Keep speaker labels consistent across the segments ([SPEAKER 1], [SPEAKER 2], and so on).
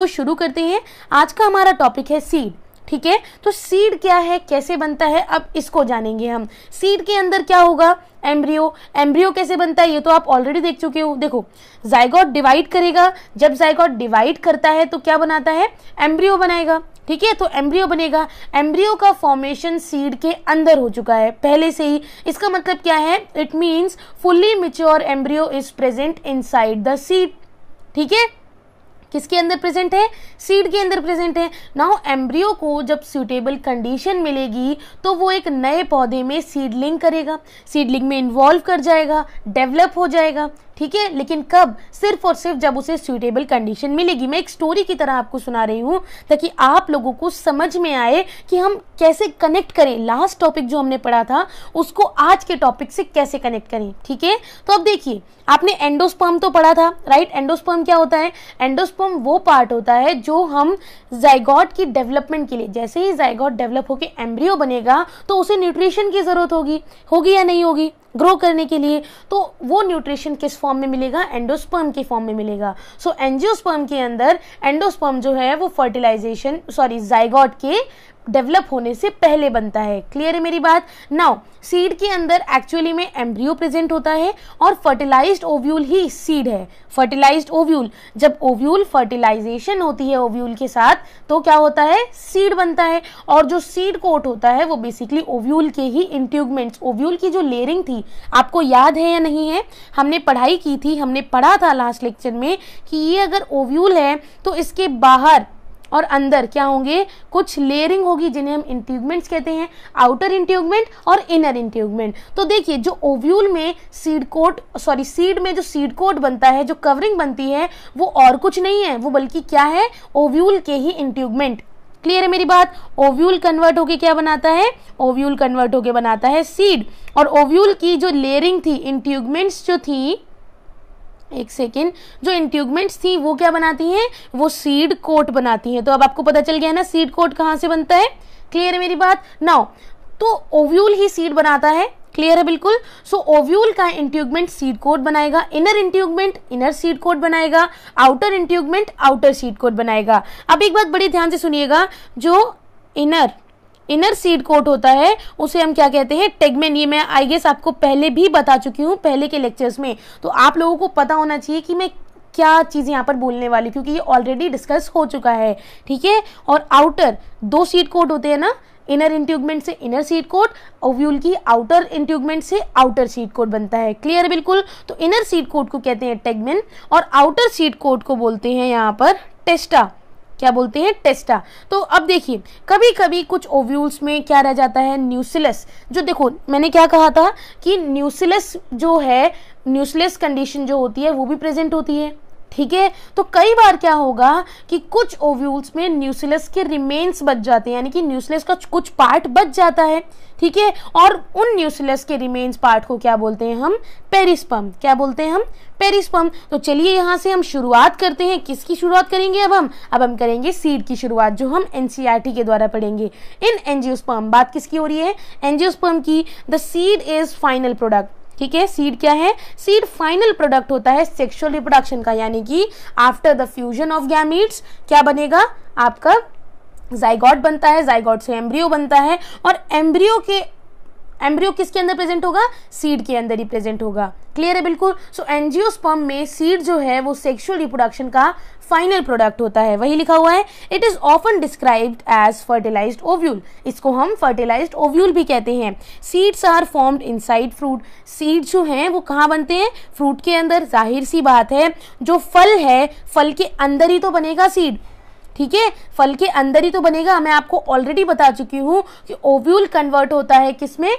[SPEAKER 1] तो शुरू करते हैं आज का हमारा टॉपिक है सीड ठीक है तो सीड क्या है कैसे बनता है अब इसको जानेंगे हम सीड के अंदर क्या होगा एम्ब्रियो एम्ब्रियो कैसे बनता है ये तो आप ऑलरेडी देख चुके हो देखो जायगॉट डिवाइड करेगा जब जायगॉट डिवाइड करता है तो क्या बनाता है एम्ब्रियो बनाएगा ठीक है तो एम्ब्रियो बनेगा एम्ब्रियो का फॉर्मेशन सीड के अंदर हो चुका है पहले से ही इसका मतलब क्या है it means fully mature embryo is present in the seed ठीक है किसके अंदर प्रेजेंट है सीड के अंदर प्रेजेंट है नाउ एम्ब्रियो को जब सूटेबल कंडीशन मिलेगी तो वो एक नए पौधे में सीडलिंग करेगा सीडलिंग में इन्वॉल्व कर जाएगा डेवलप हो जाएगा ठीक है लेकिन कब सिर्फ और सिर्फ जब उसे सुइटेबल कंडीशन मिलेगी मैं एक स्टोरी की तरह आपको सुना रही हूँ ताकि आप लोगों को समझ में आए कि हम कैसे कनेक्ट करें लास्ट टॉपिक जो हमने पढ़ा था उसको आज के टॉपिक से कैसे कनेक्ट करें ठीक है तो अब देखिए आपने एंडोस्पर्म तो पढ़ा था राइट एंडोस्पर्म क्या होता है एंडोस्पर्म वो पार्ट होता है जो हम जयगॉड की डेवलपमेंट के लिए जैसे ही जयगॉड डेवलप होकर एम्ब्रियो बनेगा तो उसे न्यूट्रिशन की जरूरत होगी होगी या नहीं होगी ग्रो करने के लिए तो वो न्यूट्रिशन किस फॉर्म फॉर्म में मिलेगा एंडोस्पर्म के फॉर्म में मिलेगा सो so, एंजियोस्पर्म के अंदर एंडोस्पर्म जो है वो फर्टिलाइजेशन सॉरी जाइगॉट के डेवलप होने से पहले बनता है क्लियर है मेरी बात नाउ सीड के अंदर एक्चुअली में एम्ब्रियो प्रेजेंट होता है और फर्टिलाइज्ड ओव्यूल ही सीड है फर्टिलाइज्ड ओव्यूल जब ओव्यूल फर्टिलाइजेशन होती है ओव्यूल के साथ तो क्या होता है सीड बनता है और जो सीड कोट होता है वो बेसिकली ओव्यूल के ही इंट्यूगमेंट ओव्यूल की जो लेयरिंग थी आपको याद है या नहीं है हमने पढ़ाई की थी हमने पढ़ा था लास्ट लेक्चर में कि ये अगर ओव्यूल है तो इसके बाहर और अंदर क्या होंगे कुछ लेयरिंग होगी जिन्हें हम इंट्यूगमेंट्स कहते हैं आउटर इंट्यूबमेंट और इनर इंट्यूबमेंट तो देखिए जो ओव्यूल में सीड कोट सॉरी सीड में जो सीड कोट बनता है जो कवरिंग बनती है वो और कुछ नहीं है वो बल्कि क्या है ओव्यूल के ही इंट्यूगमेंट क्लियर है मेरी बात ओव्यूल कन्वर्ट होके क्या बनाता है ओव्यूल कन्वर्ट होके बनाता है सीड और ओव्यूल की जो लेयरिंग थी इंट्यूगमेंट्स जो थी एक सेकेंड जो इंट्यूगमेंट्स थी वो क्या बनाती हैं वो सीड कोट बनाती हैं तो अब आपको पता चल गया ना सीड कोट कहाँ से बनता है क्लियर है मेरी बात नाउ तो ओव्यूल ही सीड बनाता है क्लियर है बिल्कुल सो ओव्यूल का इंट्यूगमेंट सीड कोट बनाएगा inner integument inner seed coat बनाएगा outer integument outer seed coat बनाएगा अब एक बात बड़ी ध्यान से सुनिएगा जो इनर इनर सीड कोट होता है उसे हम क्या कहते हैं टेगमेन ये मैं आई गेस आपको पहले भी बता चुकी हूँ पहले के लेक्चर्स में तो आप लोगों को पता होना चाहिए कि मैं क्या चीज़ यहाँ पर बोलने वाली क्योंकि ये ऑलरेडी डिस्कस हो चुका है ठीक है और आउटर दो सीड कोट होते हैं ना इनर इंट्यूगमेंट से इनर सीड कोट ओव्यूल की आउटर इंट्यूबमेंट से आउटर सीड कोट बनता है क्लियर बिल्कुल तो इनर सीड कोट को कहते हैं टेगमेन और आउटर सीड कोट को बोलते हैं यहाँ पर टेस्टा क्या बोलते हैं टेस्टा तो अब देखिए कभी कभी कुछ ओव्यूल्स में क्या रह जाता है न्यूसिलस जो देखो मैंने क्या कहा था कि न्यूसिलस जो है न्यूसिलस कंडीशन जो होती है वो भी प्रेजेंट होती है ठीक है तो कई बार क्या होगा कि कुछ ओव्यूल्स में न्यूसिलस के रिमेन्स बच जाते हैं यानी कि न्यूसिलस का कुछ पार्ट बच जाता है ठीक है और उन न्यूसिलस के रिमेन्स पार्ट को क्या बोलते हैं हम पेरिस्पम क्या बोलते हैं हम पेरिस्पम तो चलिए यहाँ से हम शुरुआत करते हैं किसकी शुरुआत करेंगे अब हम अब हम करेंगे सीड की शुरुआत जो हम एन e के द्वारा पढ़ेंगे इन एनजियोस्पर्म बात किसकी हो रही है एनजियोस्पर्म की the seed is final product ठीक है सीड क्या है सीड फाइनल प्रोडक्ट होता है सेक्सुअल रिप्रोडक्शन का यानी कि after the fusion of gametes क्या बनेगा आपका जाइगॉट बनता है जाइगॉट से एम्ब्रियो बनता है और एम्ब्रियो के एम्ब्रियो किसके अंदर प्रेजेंट होगा सीड के अंदर ही प्रेजेंट होगा क्लियर है बिल्कुल सो एनजियोस्पर्म में सीड जो है वो सेक्सुअल रिप्रोडक्शन का फाइनल प्रोडक्ट होता है वही लिखा हुआ है it is often described as fertilised ovule इसको हम फर्टिलाइज्ड ओव्यूल भी कहते हैं seeds are formed inside fruit seed जो हैं वो कहाँ बनते हैं फ्रूट के अंदर जाहिर सी बात है जो फल है फल के अंदर ही तो बनेगा सीड ठीक है फल के अंदर ही तो बनेगा मैं आपको ऑलरेडी बता चुकी हूँ कि ओव्यूल कन्वर्ट होता है किसमें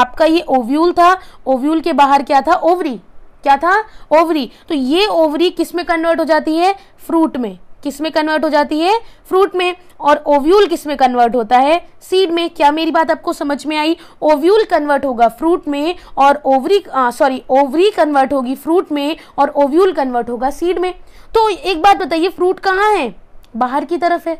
[SPEAKER 1] आपका ये ओव्यूल था ओव्यूल के बाहर क्या था ओवरी क्या था ओवरी तो ये ओवरी किस में कन्वर्ट हो जाती है फ्रूट में किस में कन्वर्ट हो जाती है फ्रूट में और ओव्यूल किस में कन्वर्ट होता है सीड में क्या मेरी बात आपको समझ में आई ओव्यूल कन्वर्ट होगा फ्रूट में और ओवरी सॉरी ओवरी कन्वर्ट होगी फ्रूट में और ओव्यूल कन्वर्ट होगा सीड में तो एक बात बताइए फ्रूट कहाँ है बाहर की तरफ है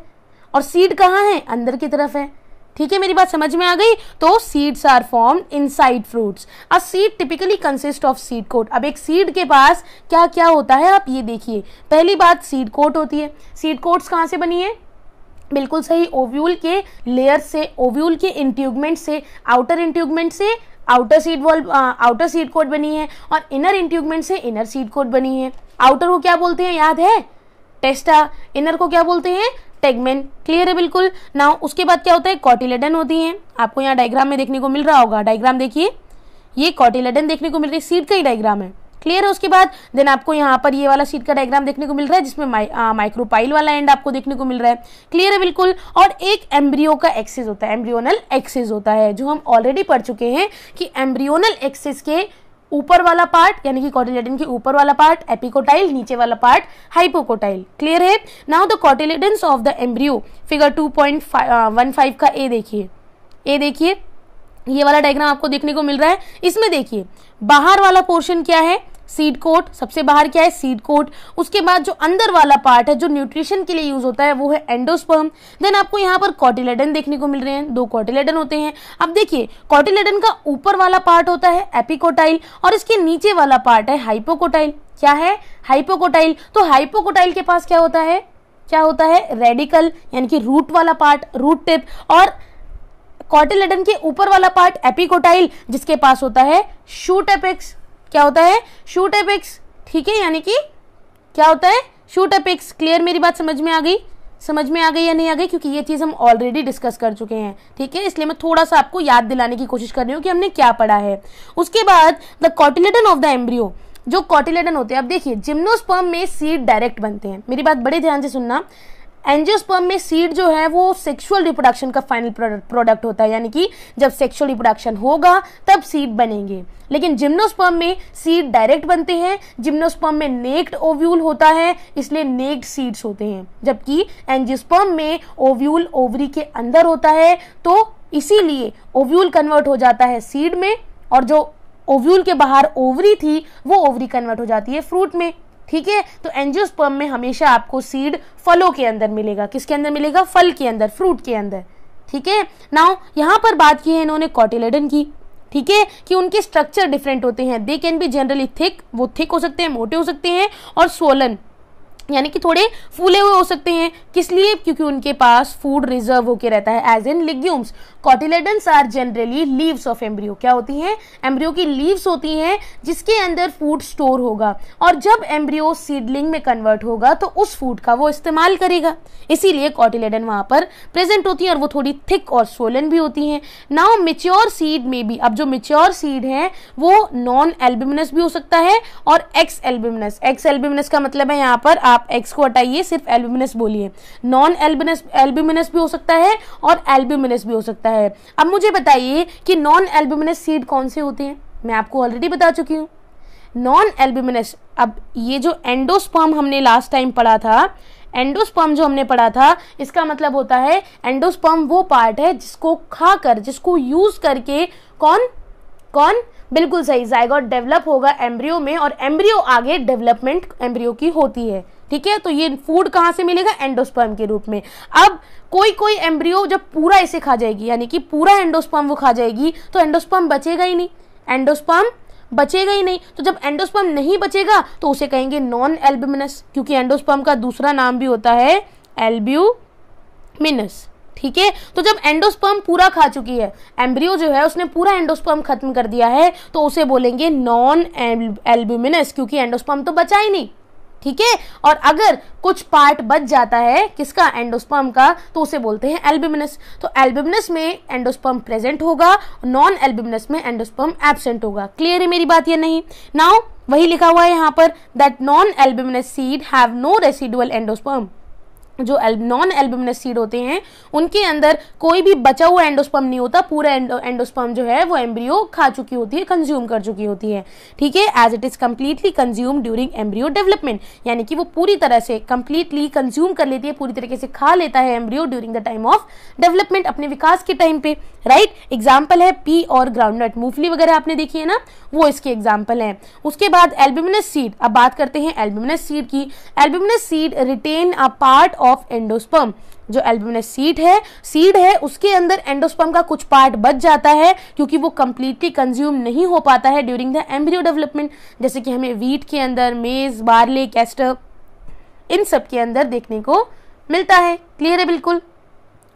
[SPEAKER 1] और सीड कहाँ है अंदर की तरफ है ठीक है मेरी बात समझ में आ गई तो seeds are form inside fruit a seed typically consist of seed coat अब एक सीड के पास क्या क्या होता है आप ये देखिए पहली बात सीड कोट होती है सीड कोट्स कहाँ से बनी है बिल्कुल सही ओव्यूल के लेयर से ओव्यूल के इंट्यूबमेंट से आउटर इंट्यूबमेंट से outer seed wall outer seed coat बनी है और इनर इंट्यूबमेंट से इनर सीड कोट बनी है आउटर को क्या बोलते हैं याद है टेस्टा इनर को क्या बोलते हैं टेगमेन क्लियर है बिल्कुल ना उसके बाद क्या होता है कॉटिलेडन होती हैं आपको यहाँ डायग्राम में देखने को मिल रहा होगा डायग्राम देखिए ये कॉटिलेडन देखने को मिल रही है सीट का ही डायग्राम है क्लियर है उसके बाद देन आपको यहाँ पर ये वाला सीट का डायग्राम देखने को मिल रहा है जिसमें माइक्रोपाइल वाला एंड आपको देखने को मिल रहा है क्लियर है बिल्कुल और एक एम्ब्रियो का एक्सेस होता है एम्ब्रियोनल एक्सेस होता है जो हम ऑलरेडी पढ़ चुके हैं कि एम्ब्रियोनल एक्सेस के ऊपर वाला पार्ट यानी कि कॉटिलेडन के ऊपर वाला पार्ट एपिकोटाइल नीचे वाला पार्ट हाइपोकोटाइल क्लियर है now the cotyledon of the embryo figure two point five का ए देखिए ए देखिए ये वाला डायग्राम आपको देखने को मिल रहा है इसमें देखिए बाहर वाला पोर्शन क्या है सीड कोट सबसे बाहर क्या है सीड कोट उसके बाद जो अंदर वाला पार्ट है जो न्यूट्रिशन के लिए यूज होता है वो है एंडोस्पर्म देन आपको यहाँ पर कॉटिलेडन देखने को मिल रहे हैं दो कॉटिलेडन होते हैं अब देखिए कॉटिलेडन का ऊपर वाला पार्ट होता है एपिकोटाइल और इसके नीचे वाला पार्ट है हाइपोकोटाइल क्या है हाइपोकोटाइल तो हाइपोकोटाइल के पास क्या होता है क्या होता है रेडिकल यानी कि रूट वाला पार्ट रूट टिप और कॉटिलेडन के ऊपर वाला पार्ट एपिकोटाइल जिसके पास होता है शूट एपेक्स क्या होता है शूट एपिक्स ठीक है यानी कि क्या होता है शूट एपिक्स क्लियर मेरी बात समझ में आ गई समझ में आ गई या नहीं आ गई क्योंकि ये चीज़ हम ऑलरेडी डिस्कस कर चुके हैं ठीक है इसलिए मैं थोड़ा सा आपको याद दिलाने की कोशिश कर रही हूँ कि हमने क्या पढ़ा है उसके बाद the cotyledon of the embryo जो कॉटिलेटन होते हैं अब देखिए जिम्नोस्पर्म में सीड डायरेक्ट बनते हैं मेरी बात बड़े ध्यान से सुनना एंजियोस्पर्म में सीड जो है वो सेक्सुअल रिप्रोडक्शन का फाइनल प्रोडक्ट होता है यानी कि जब सेक्सुअल रिप्रोडक्शन होगा तब सीड बनेंगे लेकिन जिम्नोस्पर्म में सीड डायरेक्ट बनते हैं जिम्नोस्पर्म में नेक्ड ओव्यूल होता है इसलिए नेक्ड सीड्स होते हैं जबकि एंजियोस्पर्म में ओव्यूल ओवरी के अंदर होता है तो इसीलिए ओव्यूल कन्वर्ट हो जाता है सीड में और जो ओव्यूल के बाहर ओवरी थी वो ओवरी कन्वर्ट हो जाती है फ्रूट में ठीक है तो एंजियोस्पर्म में हमेशा आपको सीड फलों के अंदर मिलेगा किसके अंदर मिलेगा फल के अंदर फ्रूट के अंदर ठीक है नाउ यहां पर बात की है इन्होंने कॉटिलेडन की ठीक है कि उनके स्ट्रक्चर डिफरेंट होते हैं they can be generally thick वो थिक हो सकते हैं मोटे हो सकते हैं और सोलन यानी कि थोड़े फूले हुए हो सकते हैं किस लिए क्योंकि उनके पास फूड रिजर्व होकर रहता है as in legumes cotyledons are generally leaves of embryo क्या होती हैं एम्ब्रियो की लीव्स होती हैं जिसके अंदर फूड स्टोर होगा और जब एम्ब्रियो सीडलिंग में कन्वर्ट होगा तो उस फूड का वो इस्तेमाल करेगा इसीलिए कॉटिलेडन वहाँ पर प्रेजेंट होती हैं और वो थोड़ी थिक और सोलन भी होती हैं नाउ मिच्योर सीड में भी अब जो मिच्योर सीड है वो नॉन एल्बिमिनस भी हो सकता है और एक्स एल्बिमिनस एक्स एल्बिमिनस का मतलब है यहाँ पर आप आप एक्स को हटाइए सिर्फ एल्ब्यूमिनस बोलिए नॉन एल्बिनस एल्ब्यूमिनस भी हो सकता है और एल्ब्यूमिनस भी हो सकता है अब मुझे बताइए कि नॉन एल्ब्यूमिनस सीड कौन से होते हैं मैं आपको ऑलरेडी बता चुकी हूँ नॉन एल्ब्यूमिनस अब ये जो एंडोस्पर्म हमने लास्ट टाइम पढ़ा था एंडोस्पर्म जो हमने पढ़ा था इसका मतलब होता है एंडोस्पर्म वो पार्ट है जिसको खाकर जिसको यूज करके कौन कौन बिल्कुल सही जायगॉट डेवलप होगा एम्ब्रियो में और एम्ब्रियो आगे डेवलपमेंट एम्ब्रियो की होती है ठीक है तो ये फूड कहाँ से मिलेगा एंडोस्पर्म के रूप में अब कोई कोई एम्ब्रियो जब पूरा इसे खा जाएगी यानी कि पूरा एंडोस्पर्म वो खा जाएगी तो एंडोस्पर्म बचेगा ही नहीं एंडोस्पर्म बचेगा ही नहीं तो जब एंडोस्पर्म नहीं बचेगा तो उसे कहेंगे नॉन एल्ब्यूमिनस क्योंकि एंडोस्पर्म का दूसरा नाम भी होता है एल्ब्यूमिनस ठीक है तो जब एंडोस्पर्म पूरा खा चुकी है एम्ब्रियो जो है उसने पूरा एंडोस्पर्म खत्म कर दिया है तो उसे बोलेंगे नॉन एल्ब्यूमिनस क्योंकि एंडोस्पर्म तो बचा ही नहीं ठीक है और अगर कुछ पार्ट बच जाता है किसका एंडोस्पर्म का तो उसे बोलते हैं एल्ब्यूमिनस तो एल्ब्यूमिनस में एंडोस्पर्म प्रेजेंट होगा नॉन एल्ब्यूमिनस में एंडोस्पर्म एबसेंट होगा क्लियर है मेरी बात या नहीं नाउ वही लिखा हुआ है यहां पर that non albuminous seed have no residual endosperm जो नॉन एल्बुमिनस सीड होते हैं उनके अंदर कोई भी बचा हुआ एंडोस्पर्म नहीं होता पूरा एंडोस्पर्म जो है वो एम्ब्रियो खा चुकी होती है कंज्यूम कर चुकी होती है ठीक है as it is completely consume during embryo development यानी कि वो पूरी तरह से कम्प्लीटली कंज्यूम कर लेती है पूरी तरीके से खा लेता है embryo during the time of development अपने विकास के टाइम पे राइट right? एग्जाम्पल है पी और ग्राउंडनट मूफली वगैरह आपने देखी है ना वो इसके एग्जाम्पल है उसके बाद एल्बुमिनस सीड अब बात करते हैं एल्बुमिनस सीड की albuminous seed retain a part of of endosperm जो एल्ब्यूमिनस सीड है सीड है उसके अंदर एंडोस्पर्म का कुछ पार्ट बच जाता है क्योंकि वो कम्प्लीटली कंज्यूम नहीं हो पाता है ड्यूरिंग द एम्ब्रियो डेवलपमेंट जैसे कि हमें वीट के अंदर मेज बार्ले कैस्टर इन सब के अंदर देखने को मिलता है क्लियर है बिल्कुल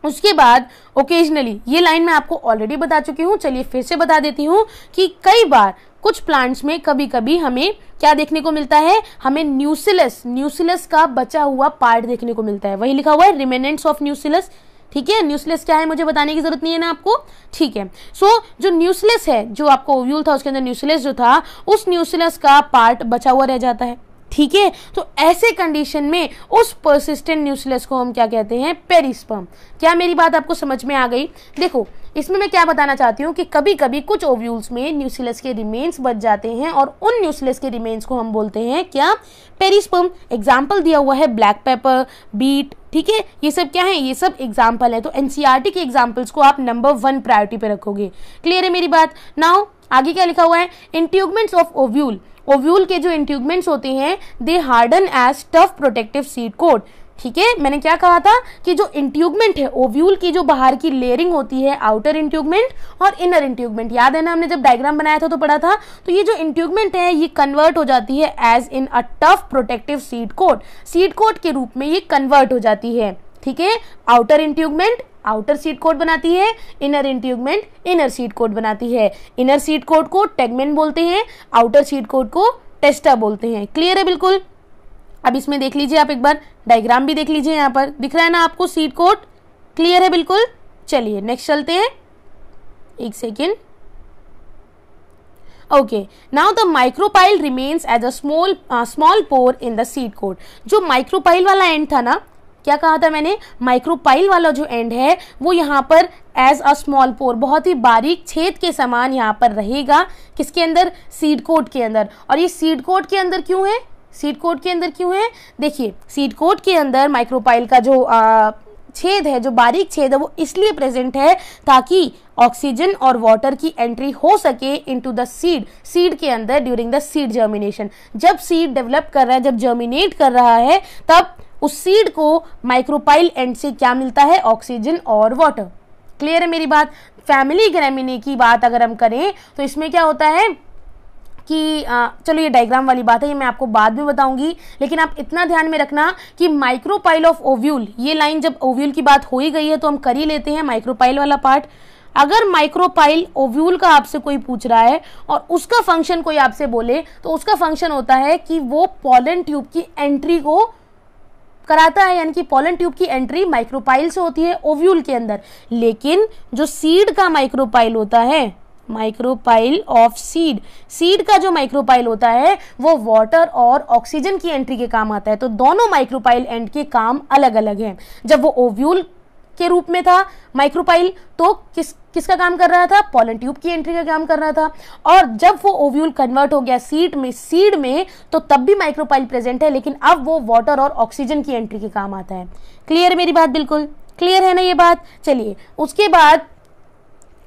[SPEAKER 1] उसके बाद ओकेजनली ये लाइन मैं आपको ऑलरेडी बता चुकी हूँ चलिए फिर से बता देती हूँ कि कई बार कुछ प्लांट्स में कभी कभी हमें क्या देखने को मिलता है हमें न्यूसिलस न्यूसिलस का बचा हुआ पार्ट देखने को मिलता है वही लिखा हुआ है रिमेनेंट्स ऑफ न्यूसिलस ठीक है न्यूसलेस क्या है मुझे बताने की जरूरत नहीं है ना आपको ठीक है सो so, जो न्यूसलेस है जो आपको ओव्यूल था उसके अंदर न्यूसलेस जो था उस न्यूसलेस का पार्ट बचा हुआ रह जाता है ठीक है तो ऐसे कंडीशन में उस परसिस्टेंट न्यूसलेस को हम क्या कहते हैं पेरिस्पम क्या मेरी बात आपको समझ में आ गई देखो इसमें मैं क्या बताना चाहती हूँ कि कभी कभी कुछ ओव्यूल्स में न्यूसिलस के रिमेन्स बच जाते हैं और उन न्यूसिलस के रिमेन्स को हम बोलते हैं क्या पेरिस्पम एग्जाम्पल दिया हुआ है ब्लैक पेपर बीट ठीक है ये सब क्या है ये सब एग्जाम्पल है तो एनसीआरटी e के एग्जाम्पल्स को आप नंबर वन प्रायोरिटी पे रखोगे क्लियर है मेरी बात नाउ आगे क्या लिखा हुआ है इंट्यूगमेंट्स ऑफ ओव्यूल ओव्यूल के जो इंट्यूबमेंट्स होते हैं they harden as tough protective seed coat ठीक है मैंने क्या कहा था कि जो इंट्यूबमेंट है ओव्यूल की जो बाहर की लेयरिंग होती है आउटर इंट्यूबमेंट और इनर इंट्यूबमेंट याद है ना हमने जब डायग्राम बनाया था तो पढ़ा था तो ये जो इंट्यूबमेंट है ये कन्वर्ट हो जाती है as in a tough protective seed coat seed coat के रूप में ये कन्वर्ट हो जाती है ठीक है outer integument outer seed coat बनाती है inner integument inner seed coat बनाती है इनर सीट कोड को टेगमेंट बोलते हैं आउटर सीट कोड को टेस्टा बोलते हैं क्लियर है बिल्कुल अब इसमें देख लीजिए आप एक बार डायग्राम भी देख लीजिए यहाँ पर दिख रहा है ना आपको सीट कोट क्लियर है बिल्कुल चलिए नेक्स्ट चलते हैं एक second okay now the micropyle remains as a small small pore in the seed coat जो माइक्रोपाइल वाला एंड था ना क्या कहा था मैंने माइक्रोपाइल वाला जो एंड है वो यहाँ पर एज अ स्मॉल पोर बहुत ही बारीक छेद के समान यहाँ पर रहेगा किसके अंदर सीड कोट के अंदर और ये सीड कोट के अंदर क्यों है सीड कोट के अंदर क्यों है देखिए सीड कोट के अंदर माइक्रोपाइल का जो आ, छेद है जो बारीक छेद है वो इसलिए प्रेजेंट है ताकि ऑक्सीजन और वाटर की एंट्री हो सके इनटू द सीड सीड के अंदर ड्यूरिंग द सीड जर्मिनेशन जब सीड डेवलप कर रहा है जब जर्मिनेट कर रहा है तब उस सीड को माइक्रोपाइल एंड से क्या मिलता है ऑक्सीजन और वाटर क्लियर है मेरी बात फैमिली ग्रेमिनी की बात अगर हम करें तो इसमें क्या होता है कि चलो ये डायग्राम वाली बात है ये मैं आपको बाद में बताऊंगी लेकिन आप इतना ध्यान में रखना कि माइक्रोपाइल ऑफ ओव्यूल ये लाइन जब ओव्यूल की बात हो ही गई है तो हम कर ही लेते हैं माइक्रोपाइल वाला पार्ट अगर माइक्रोपाइल ओव्यूल का आपसे कोई पूछ रहा है और उसका फंक्शन कोई आपसे बोले तो उसका फंक्शन होता है कि वो पॉलन ट्यूब की एंट्री को कराता है यानी कि पोलन ट्यूब की एंट्री माइक्रोपाइल से होती है ओव्यूल के अंदर लेकिन जो सीड का माइक्रोपाइल होता है माइक्रोपाइल ऑफ सीड सीड का जो माइक्रोपाइल होता है वो वाटर और ऑक्सीजन की एंट्री के काम आता है तो दोनों माइक्रोपाइल एंड के काम अलग अलग हैं जब वो ओव्यूल के रूप में था माइक्रोपाइल तो किस किसका काम कर रहा था पॉलन ट्यूब की एंट्री का काम कर रहा था और जब वो ओव्यूल कन्वर्ट हो गया सीड में सीड में तो तब भी माइक्रोपाइल प्रेजेंट है लेकिन अब वो वाटर और ऑक्सीजन की एंट्री के काम आता है क्लियर मेरी बात बिल्कुल क्लियर है ना ये बात चलिए उसके बाद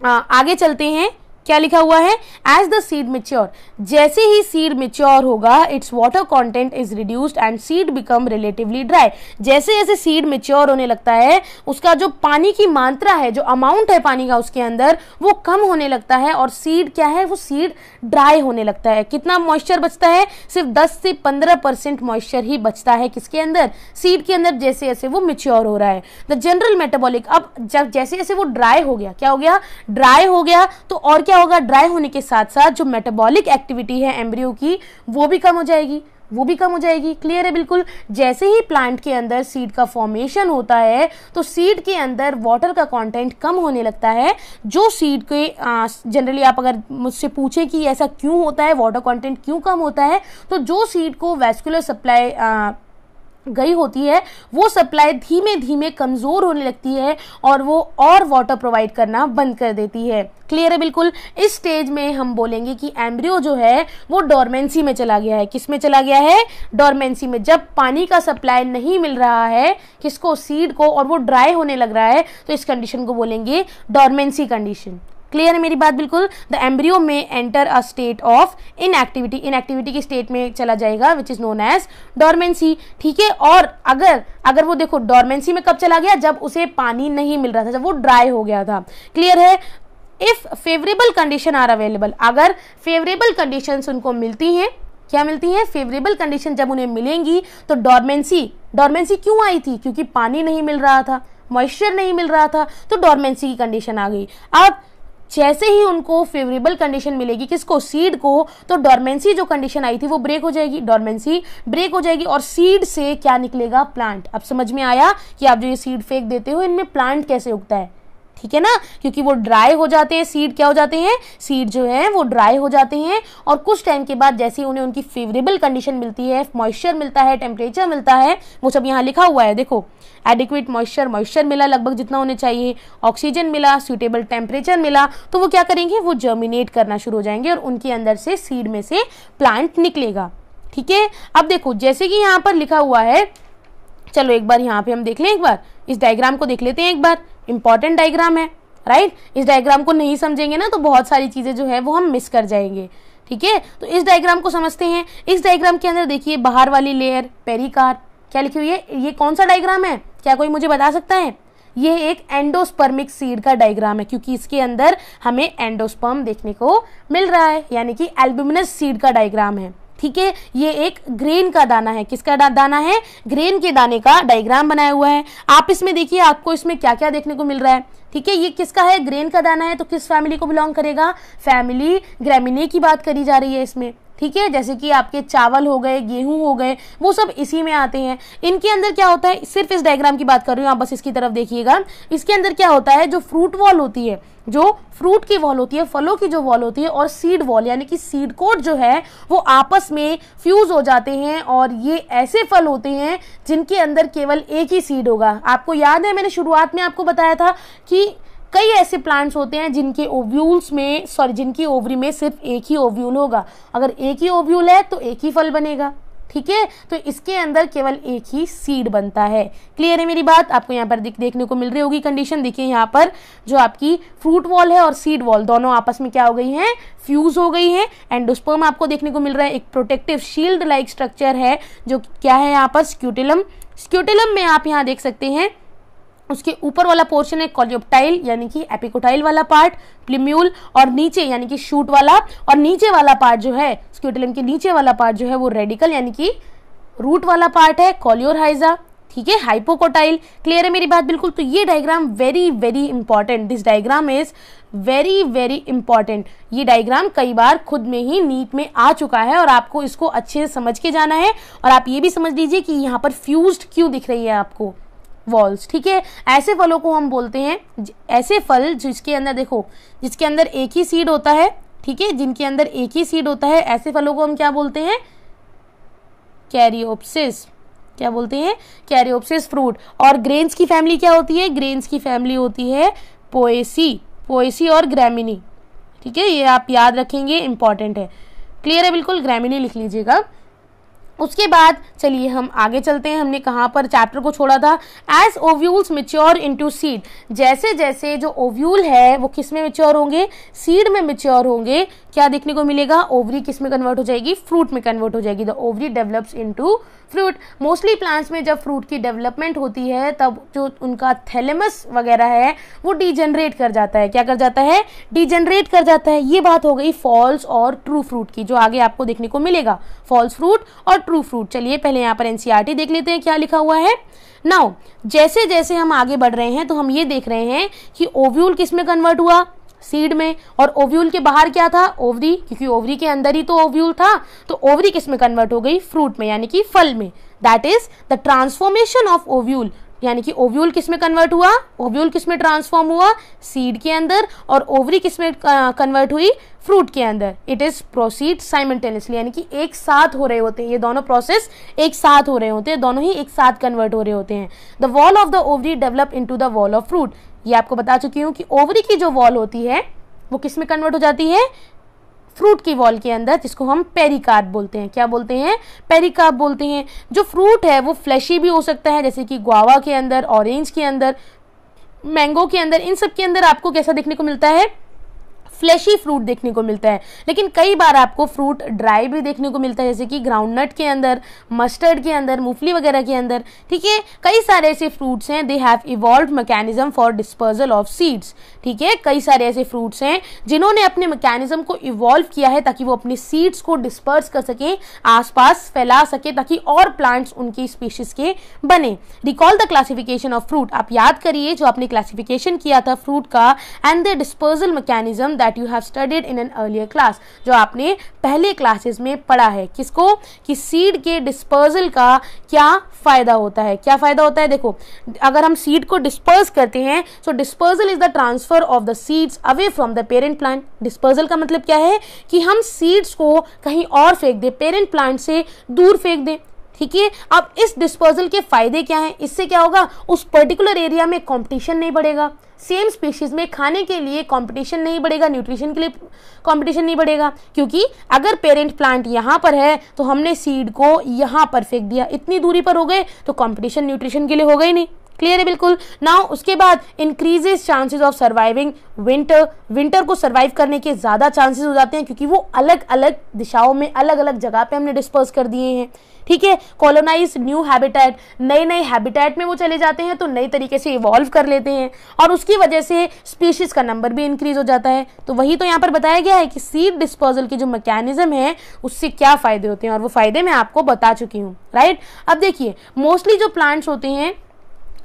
[SPEAKER 1] आ, आगे चलते हैं क्या लिखा हुआ है एज द सीड मिच्योर जैसे ही सीड मिच्योर होगा its water content is reduced and seed become relatively dry जैसे जैसे सीड मिच्योर होने लगता है उसका जो पानी की मात्रा है जो अमाउंट है पानी का उसके अंदर वो कम होने लगता है और सीड क्या है वो सीड ड्राई होने लगता है कितना मॉइस्चर बचता है सिर्फ 10 से 15 परसेंट मॉइस्चर ही बचता है किसके अंदर सीड के अंदर जैसे जैसे वो मिच्योर हो रहा है द जनरल मेटाबॉलिक अब जब जैसे जैसे वो ड्राई हो गया क्या हो गया ड्राई हो गया तो और क्या क्या होगा ड्राई होने के साथ साथ जो मेटाबॉलिक एक्टिविटी है एम्ब्रियो की वो भी कम हो जाएगी वो भी कम हो जाएगी क्लियर है बिल्कुल जैसे ही प्लांट के अंदर सीड का फॉर्मेशन होता है तो सीड के अंदर वाटर का कंटेंट कम होने लगता है जो सीड के जनरली आप अगर मुझसे पूछें कि ऐसा क्यों होता है वाटर कंटेंट क्यों कम होता है तो जो सीड को वेस्कुलर सप्लाई गई होती है वो सप्लाई धीमे धीमे कमज़ोर होने लगती है और वो और वाटर प्रोवाइड करना बंद कर देती है क्लियर है बिल्कुल इस स्टेज में हम बोलेंगे कि एम्ब्रियो जो है वो डोरमेंसी में चला गया है किस में चला गया है डोरमेंसी में जब पानी का सप्लाई नहीं मिल रहा है किसको सीड को और वो ड्राई होने लग रहा है तो इस कंडीशन को बोलेंगे डोरमेंसी कंडीशन क्लियर है मेरी बात बिल्कुल द एम्ब्रियो में enter a state of inactivity inactivity की स्टेट में चला जाएगा which is known as dormancy ठीक है और अगर अगर वो देखो डॉर्मेंसी में कब चला गया जब उसे पानी नहीं मिल रहा था जब वो ड्राई हो गया था क्लियर है if favourable condition are available अगर फेवरेबल कंडीशन उनको मिलती हैं क्या मिलती हैं फेवरेबल कंडीशन जब उन्हें मिलेंगी तो डॉर्मेंसी डॉर्मेंसी क्यों आई थी क्योंकि पानी नहीं मिल रहा था मॉइस्चर नहीं मिल रहा था तो डॉर्मेंसी की कंडीशन आ गई अब जैसे ही उनको फेवरेबल कंडीशन मिलेगी किसको सीड को तो डॉर्मेंसी जो कंडीशन आई थी वो ब्रेक हो जाएगी डॉर्मेंसी ब्रेक हो जाएगी और सीड से क्या निकलेगा प्लांट अब समझ में आया कि आप जो ये सीड फेंक देते हो इनमें प्लांट कैसे उगता है ठीक है ना क्योंकि वो ड्राई हो जाते हैं सीड क्या हो जाते हैं सीड जो है वो ड्राई हो जाते हैं और कुछ टाइम के बाद जैसे उन्हें उनकी फेवरेबल कंडीशन मिलती है मॉइस्चर मिलता है टेम्परेचर मिलता है वो सब यहाँ लिखा हुआ है देखो एडिक्वेट मॉइस्चर मॉइस्चर मिला लगभग जितना उन्हें चाहिए ऑक्सीजन मिला सुटेबल टेम्परेचर मिला तो वो क्या करेंगे वो जर्मिनेट करना शुरू हो जाएंगे और उनके अंदर से सीड में से प्लांट निकलेगा ठीक है अब देखो जैसे कि यहाँ पर लिखा हुआ है चलो एक बार यहाँ पे हम देख लें एक बार इस डायग्राम को देख लेते हैं एक बार इंपॉर्टेंट डायग्राम है राइट right? इस डायग्राम को नहीं समझेंगे ना तो बहुत सारी चीज़ें जो है वो हम मिस कर जाएंगे ठीक है तो इस डायग्राम को समझते हैं इस डायग्राम के अंदर देखिए बाहर वाली लेयर पेरिकार क्या लिखी हुई है ये कौन सा डायग्राम है क्या कोई मुझे बता सकता है ये एक एंडोस्पर्मिक सीड का डायग्राम है क्योंकि इसके अंदर हमें एंडोस्पर्म देखने को मिल रहा है यानी कि एल्ब्यूमिनस सीड का डायग्राम है ठीक है ये एक ग्रेन का दाना है किसका दाना है ग्रेन के दाने का डायग्राम बनाया हुआ है आप इसमें देखिए आपको इसमें क्या क्या देखने को मिल रहा है ठीक है ये किसका है ग्रेन का दाना है तो किस फैमिली को बिलोंग करेगा फैमिली ग्रेमिने की बात करी जा रही है इसमें ठीक है जैसे कि आपके चावल हो गए गेहूं हो गए वो सब इसी में आते हैं इनके अंदर क्या होता है सिर्फ इस डायग्राम की बात कर रही हूँ आप बस इसकी तरफ देखिएगा इसके अंदर क्या होता है जो फ्रूट वॉल होती है जो फ्रूट की वॉल होती है फलों की जो वॉल होती है और सीड वॉल यानी कि सीड कोट जो है वो आपस में फ्यूज हो जाते हैं और ये ऐसे फल होते हैं जिनके अंदर केवल एक ही सीड होगा आपको याद है मैंने शुरुआत में आपको बताया था कि कई ऐसे प्लांट्स होते हैं जिनके ओव्यूल्स में सॉरी जिनकी ओवरी में सिर्फ एक ही ओव्यूल होगा अगर एक ही ओव्यूल है तो एक ही फल बनेगा ठीक है तो इसके अंदर केवल एक ही सीड बनता है क्लियर है मेरी बात आपको यहाँ पर देखने को मिल रही होगी कंडीशन देखिए यहाँ पर जो आपकी फ्रूट वॉल है और सीड वॉल दोनों आपस में क्या हो गई हैं फ्यूज हो गई हैं एंडोस्पर्म आपको देखने को मिल रहा है एक प्रोटेक्टिव शील्ड लाइक स्ट्रक्चर है जो क्या है यहाँ पर स्क्यूटिलम स्क्यूटिलम में आप यहाँ देख सकते हैं उसके ऊपर वाला पोर्शन है कॉलियोप्टाइल यानी कि एपिकोटाइल वाला पार्ट प्लिम्यूल और नीचे यानी कि शूट वाला और नीचे वाला पार्ट जो है स्क्यूटिलम के नीचे वाला पार्ट जो है वो रेडिकल यानी कि रूट वाला पार्ट है कॉलियोरहाइजा ठीक है हाइपोकोटाइल क्लियर है मेरी बात बिल्कुल तो ये diagram very very important this diagram is very very important ये डायग्राम कई बार खुद में ही नीट में आ चुका है और आपको इसको अच्छे से समझ के जाना है और आप ये भी समझ लीजिए कि यहाँ पर फ्यूज क्यों दिख रही है आपको वॉल्स ठीक है ऐसे फलों को हम बोलते हैं ऐसे फल जिसके अंदर देखो जिसके अंदर एक ही सीड होता है ठीक है जिनके अंदर एक ही सीड होता है ऐसे फलों को हम क्या बोलते हैं कैरियोप्सिस क्या बोलते हैं कैरियोप्सिस फ्रूट और ग्रेन्स की फैमिली क्या होती है ग्रेन्स की फैमिली होती है पोएसी पोएसी और ग्रामिनी ठीक है ये आप याद रखेंगे इंपॉर्टेंट है क्लियर है बिल्कुल ग्रामिनी लिख लीजिएगा उसके बाद चलिए हम आगे चलते हैं हमने कहाँ पर चैप्टर को छोड़ा था as ovules mature into seed जैसे जैसे जो ओव्यूल है वो किस में मिच्योर होंगे सीड में मिच्योर होंगे क्या देखने को मिलेगा ओवरी किस में कन्वर्ट हो जाएगी फ्रूट में कन्वर्ट हो जाएगी the ovary develops into fruit mostly plants में जब फ्रूट की डेवलपमेंट होती है तब जो उनका थैलेमस वगैरह है वो डिजनरेट कर जाता है क्या कर जाता है डिजनरेट कर जाता है ये बात हो गई फॉल्स और ट्रू फ्रूट की जो आगे आपको देखने को मिलेगा फॉल्स फ्रूट और ट्रू फ्रूट चलिए पहले यहाँ पर एनसीआरटी e देख लेते हैं क्या लिखा हुआ है नाउ जैसे जैसे हम आगे बढ़ रहे हैं तो हम ये देख रहे हैं कि ओव्यूल किस में कन्वर्ट हुआ सीड में और ओव्यूल के बाहर क्या था ओवरी क्योंकि ओवरी के अंदर ही तो ओव्यूल था तो ओवरी किस में कन्वर्ट हो गई फ्रूट में यानी कि फल में that is the transformation of ovule यानी कि ओव्यूल किस में कन्वर्ट हुआ ओव्यूल किस में ट्रांसफॉर्म हुआ सीड के अंदर और ओवरी किस में कन्वर्ट हुई फ्रूट के अंदर इट इज प्रोसीड साइमल्टेनियसली यानी कि एक साथ हो रहे होते हैं ये दोनों प्रोसेस एक साथ हो रहे होते हैं दोनों ही एक साथ कन्वर्ट हो रहे होते हैं the wall of the ovary develop to the wall of fruit ये आपको बता चुकी हूँ कि ओवरी की जो वॉल होती है वो किस में कन्वर्ट हो जाती है फ्रूट की वॉल के अंदर जिसको हम पेरिकार्ड बोलते हैं क्या बोलते हैं पेरिकार्ड बोलते हैं जो फ्रूट है वो फ्लैशी भी हो सकता है जैसे कि गुआवा के अंदर ऑरेंज के अंदर मैंगो के अंदर इन सब के अंदर आपको कैसा देखने को मिलता है फ्लैशी फ्रूट देखने को मिलता है लेकिन कई बार आपको फ्रूट ड्राई भी देखने को मिलता है जैसे कि ग्राउंडनट के अंदर मस्टर्ड के अंदर मूफली वगैरह के अंदर ठीक है कई सारे ऐसे फ्रूट्स हैं they have evolve mechanism for disposal of seeds ठीक है कई सारे ऐसे फ्रूट्स हैं जिन्होंने अपने मैकेनिज्म को इवॉल्व किया है ताकि वो अपने सीड्स को डिस्पर्स कर सकें आसपास फैला सके ताकि और प्लांट्स उनकी स्पीशीज के बने recall the classification of fruit आप याद करिए जो आपने क्लासिफिकेशन किया था फ्रूट का and the dispersal mechanism that you have studied in an earlier class जो आपने पहले क्लासेस में पढ़ा है किसको कि सीड के डिस्पर्जल का क्या फ़ायदा होता है क्या फ़ायदा होता है देखो अगर हम सीड को डिस्पर्स करते हैं so dispersal is the transfer transfer of the seeds away from the parent plant disposal का मतलब क्या है कि हम सीड्स को कहीं और फेंक दें पेरेंट प्लांट से दूर फेंक दें ठीक है अब इस डिस्पोजल के फायदे क्या हैं इससे क्या होगा उस पर्टिकुलर एरिया में कंपटीशन नहीं बढ़ेगा सेम स्पीशीज में खाने के लिए कंपटीशन नहीं बढ़ेगा न्यूट्रिशन के लिए कंपटीशन नहीं बढ़ेगा क्योंकि अगर पेरेंट प्लांट यहाँ पर है तो हमने सीड को यहाँ पर फेंक दिया इतनी दूरी पर हो गए तो कंपटीशन न्यूट्रिशन के लिए होगा ही नहीं क्लियर है बिल्कुल नाउ उसके बाद increases chances of surviving winter winter को सर्वाइव करने के ज़्यादा चांसेस हो जाते हैं क्योंकि वो अलग अलग दिशाओं में अलग अलग जगह पे हमने डिस्पर्स कर दिए हैं ठीक है कॉलोनाइज न्यू हैबिटेट नए नए हैबिटेट में वो चले जाते हैं तो नए तरीके से इवॉल्व कर लेते हैं और उसकी वजह से स्पीशीज़ का नंबर भी इंक्रीज हो जाता है तो वही तो यहाँ पर बताया गया है कि सीड डिस्पोजल की जो मैकेनिज्म है उससे क्या फ़ायदे होते हैं और वो फ़ायदे मैं आपको बता चुकी हूँ राइट अब देखिए मोस्टली जो प्लांट्स होते हैं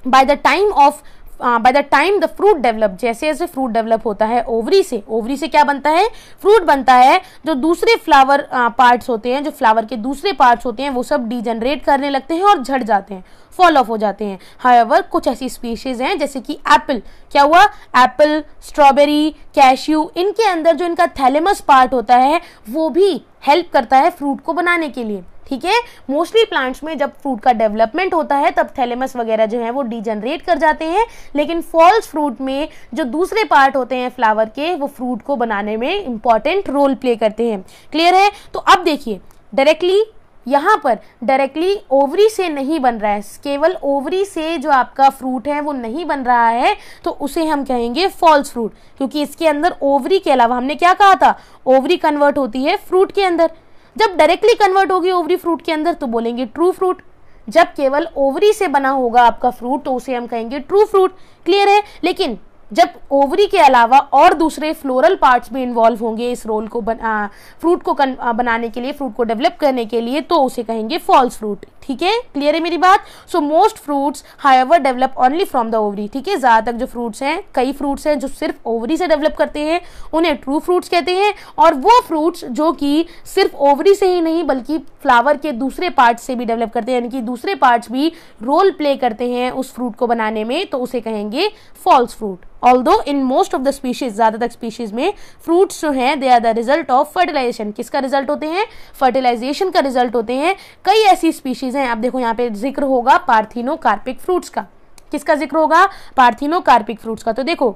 [SPEAKER 1] by the time of by the time the fruit develop जैसे जैसे फ्रूट डेवलप होता है ओवरी से ओवरी से क्या बनता है फ्रूट बनता है जो दूसरे फ्लावर पार्ट्स uh, होते हैं जो फ्लावर के दूसरे पार्ट्स होते हैं वो सब डिजनरेट करने लगते हैं और झड़ जाते हैं फॉल ऑफ हो जाते हैं हाईवर कुछ ऐसी स्पीशीज हैं जैसे कि एप्पल क्या हुआ एप्पल स्ट्रॉबेरी कैश्यू इनके अंदर जो इनका थैलेमस पार्ट होता है वो भी हेल्प करता है फ्रूट को बनाने के लिए ठीक है मोस्टली प्लांट्स में जब फ्रूट का डेवलपमेंट होता है तब थैलेमस वगैरह जो है वो डिजनरेट कर जाते हैं लेकिन फॉल्स फ्रूट में जो दूसरे पार्ट होते हैं फ्लावर के वो फ्रूट को बनाने में इंपॉर्टेंट रोल प्ले करते हैं क्लियर है तो अब देखिए डायरेक्टली यहाँ पर डायरेक्टली ओवरी से नहीं बन रहा है केवल ओवरी से जो आपका फ्रूट है वो नहीं बन रहा है तो उसे हम कहेंगे फॉल्स फ्रूट क्योंकि इसके अंदर ओवरी के अलावा हमने क्या कहा था ओवरी कन्वर्ट होती है फ्रूट के अंदर जब डायरेक्टली कन्वर्ट होगी ओवरी फ्रूट के अंदर तो बोलेंगे ट्रू फ्रूट जब केवल ओवरी से बना होगा आपका फ्रूट तो उसे हम कहेंगे ट्रू फ्रूट क्लियर है लेकिन जब ओवरी के अलावा और दूसरे फ्लोरल पार्ट्स भी इन्वॉल्व होंगे इस रोल को बना फ्रूट को कन, आ, बनाने के लिए फ्रूट को डेवलप करने के लिए तो उसे कहेंगे फॉल्स फ्रूट ठीक है क्लियर है मेरी बात so most fruits ever develop only from the ovary ठीक है ज़्यादातर जो फ्रूट्स हैं कई फ्रूट्स हैं जो सिर्फ ओवरी से डेवलप करते हैं उन्हें ट्रू फ्रूट्स कहते हैं और वो फ्रूट्स जो कि सिर्फ ओवरी से ही नहीं बल्कि फ्लावर के दूसरे पार्ट से भी डेवलप करते हैं यानी कि दूसरे पार्ट्स भी रोल प्ले करते हैं उस फ्रूट को बनाने में तो उसे कहेंगे false fruit although in most of the species ज़्यादातर स्पीशीज में फ्रूट्स जो हैं they are the result of fertilisation किसका रिजल्ट होते हैं फर्टिलाइजेशन का रिजल्ट होते हैं कई ऐसी स्पीशीज़ हैं आप देखो यहाँ पे जिक्र होगा पार्थिनो कार्पिक फ्रूट्स का किसका जिक्र होगा पार्थिनो कार्पिक फ्रूट्स का तो देखो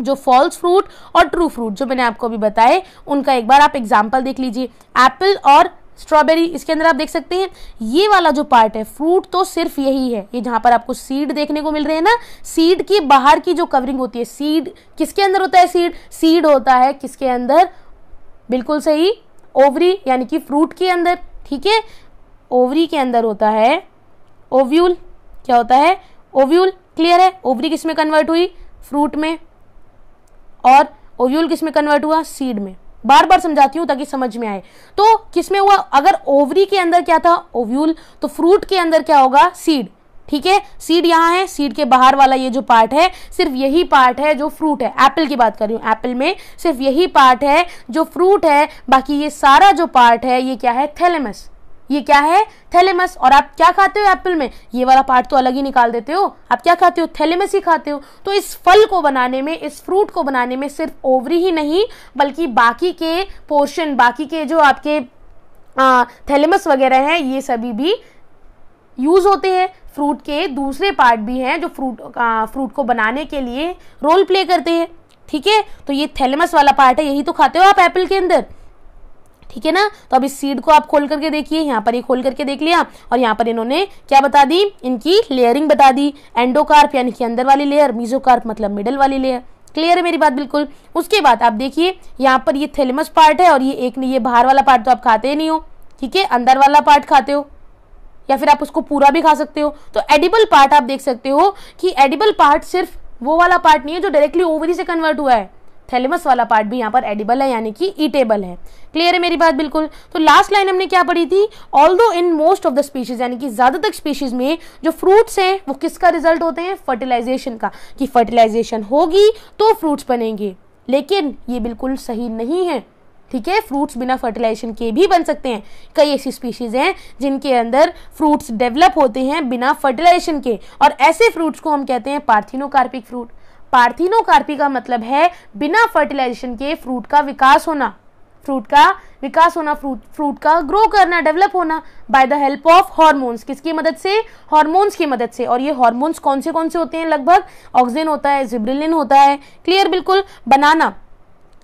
[SPEAKER 1] जो फॉल्स फ्रूट और ट्रू फ्रूट जो मैंने आपको अभी बताए उनका एक बार आप एग्जाम्पल देख लीजिए एप्पल और स्ट्रॉबेरी इसके अंदर आप देख सकते हैं ये वाला जो पार्ट है फ्रूट तो सिर्फ यही है ये जहां पर आपको सीड देखने को मिल रहे हैं ना सीड की बाहर की जो कवरिंग होती है सीड किसके अंदर होता है सीड सीड होता है किसके अंदर बिल्कुल सही ओवरी यानी कि फ्रूट के अंदर ठीक है ओवरी के अंदर होता है ओव्यूल क्या होता है ओव्यूल क्लियर है ओवरी किसमें कन्वर्ट हुई फ्रूट में और ओव्यूल किसमें कन्वर्ट हुआ सीड में बार बार समझाती हूँ ताकि समझ में आए तो किसमें हुआ अगर ओवरी के अंदर क्या था ओव्यूल तो फ्रूट के अंदर क्या होगा सीड ठीक है सीड यहाँ है सीड के बाहर वाला ये जो पार्ट है सिर्फ यही पार्ट है जो फ्रूट है एप्पल की बात कर रही हूँ एप्पल में सिर्फ यही पार्ट है जो फ्रूट है बाकी ये सारा जो पार्ट है ये क्या है थैलेमस ये क्या है थैलेमस और आप क्या खाते हो एप्पल में ये वाला पार्ट तो अलग ही निकाल देते हो आप क्या खाते हो थैलेमस ही खाते हो तो इस फल को बनाने में इस फ्रूट को बनाने में सिर्फ ओवरी ही नहीं बल्कि बाकी के पोर्शन बाकी के जो आपके थैलेमस वगैरह हैं ये सभी भी यूज़ होते हैं फ्रूट के दूसरे पार्ट भी हैं जो फ्रूट आ, फ्रूट को बनाने के लिए रोल प्ले करते हैं ठीक है तो ये थैलेमस वाला पार्ट है यही तो खाते हो आप एप्पल के अंदर ठीक है ना तो अब इस सीड को आप खोल करके देखिए यहाँ पर ये खोल करके देख लिया और यहाँ पर इन्होंने क्या बता दी इनकी लेयरिंग बता दी एंडोकार्प यानी कि अंदर वाली लेयर मीजोकार्प मतलब मिडल वाली लेयर क्लियर है मेरी बात बिल्कुल उसके बाद आप देखिए यहाँ पर ये थेलेमस पार्ट है और ये एक नहीं ये बाहर वाला पार्ट तो आप खाते ही नहीं हो ठीक है अंदर वाला पार्ट खाते हो या फिर आप उसको पूरा भी खा सकते हो तो एडिबल पार्ट आप देख सकते हो कि एडिबल पार्ट सिर्फ वो वाला पार्ट नहीं है जो डायरेक्टली ओवरी से कन्वर्ट हुआ है थैलेमस वाला पार्ट भी यहाँ पर एडिबल है यानी कि ईटेबल है क्लियर है मेरी बात बिल्कुल तो लास्ट लाइन हमने क्या पढ़ी थी although in most of the species यानी कि ज़्यादातर स्पीशीज में जो फ्रूट्स हैं वो किसका रिजल्ट होते हैं फर्टिलाइजेशन का कि फर्टिलाइजेशन होगी तो फ्रूट्स बनेंगे लेकिन ये बिल्कुल सही नहीं है ठीक है फ्रूट्स बिना फर्टिलाइजेशन के भी बन सकते हैं कई ऐसी स्पीशीज़ हैं जिनके अंदर फ्रूट्स डेवलप होते हैं बिना फर्टिलाइजेशन के और ऐसे फ्रूट्स को हम कहते हैं पार्थिनोकार्पिक फ्रूट पार्थिनोकार्पी का मतलब है बिना फर्टिलाइजेशन के फ्रूट का विकास होना फ्रूट का विकास होना फ्रूट फ्रूट का ग्रो करना डेवलप होना by the help of hormones किसकी मदद से हॉर्मोन्स की मदद से और ये हॉर्मोन्स कौन से कौन से होते हैं लगभग ऑक्सीजन होता है जिब्रिलिन होता है क्लियर बिल्कुल banana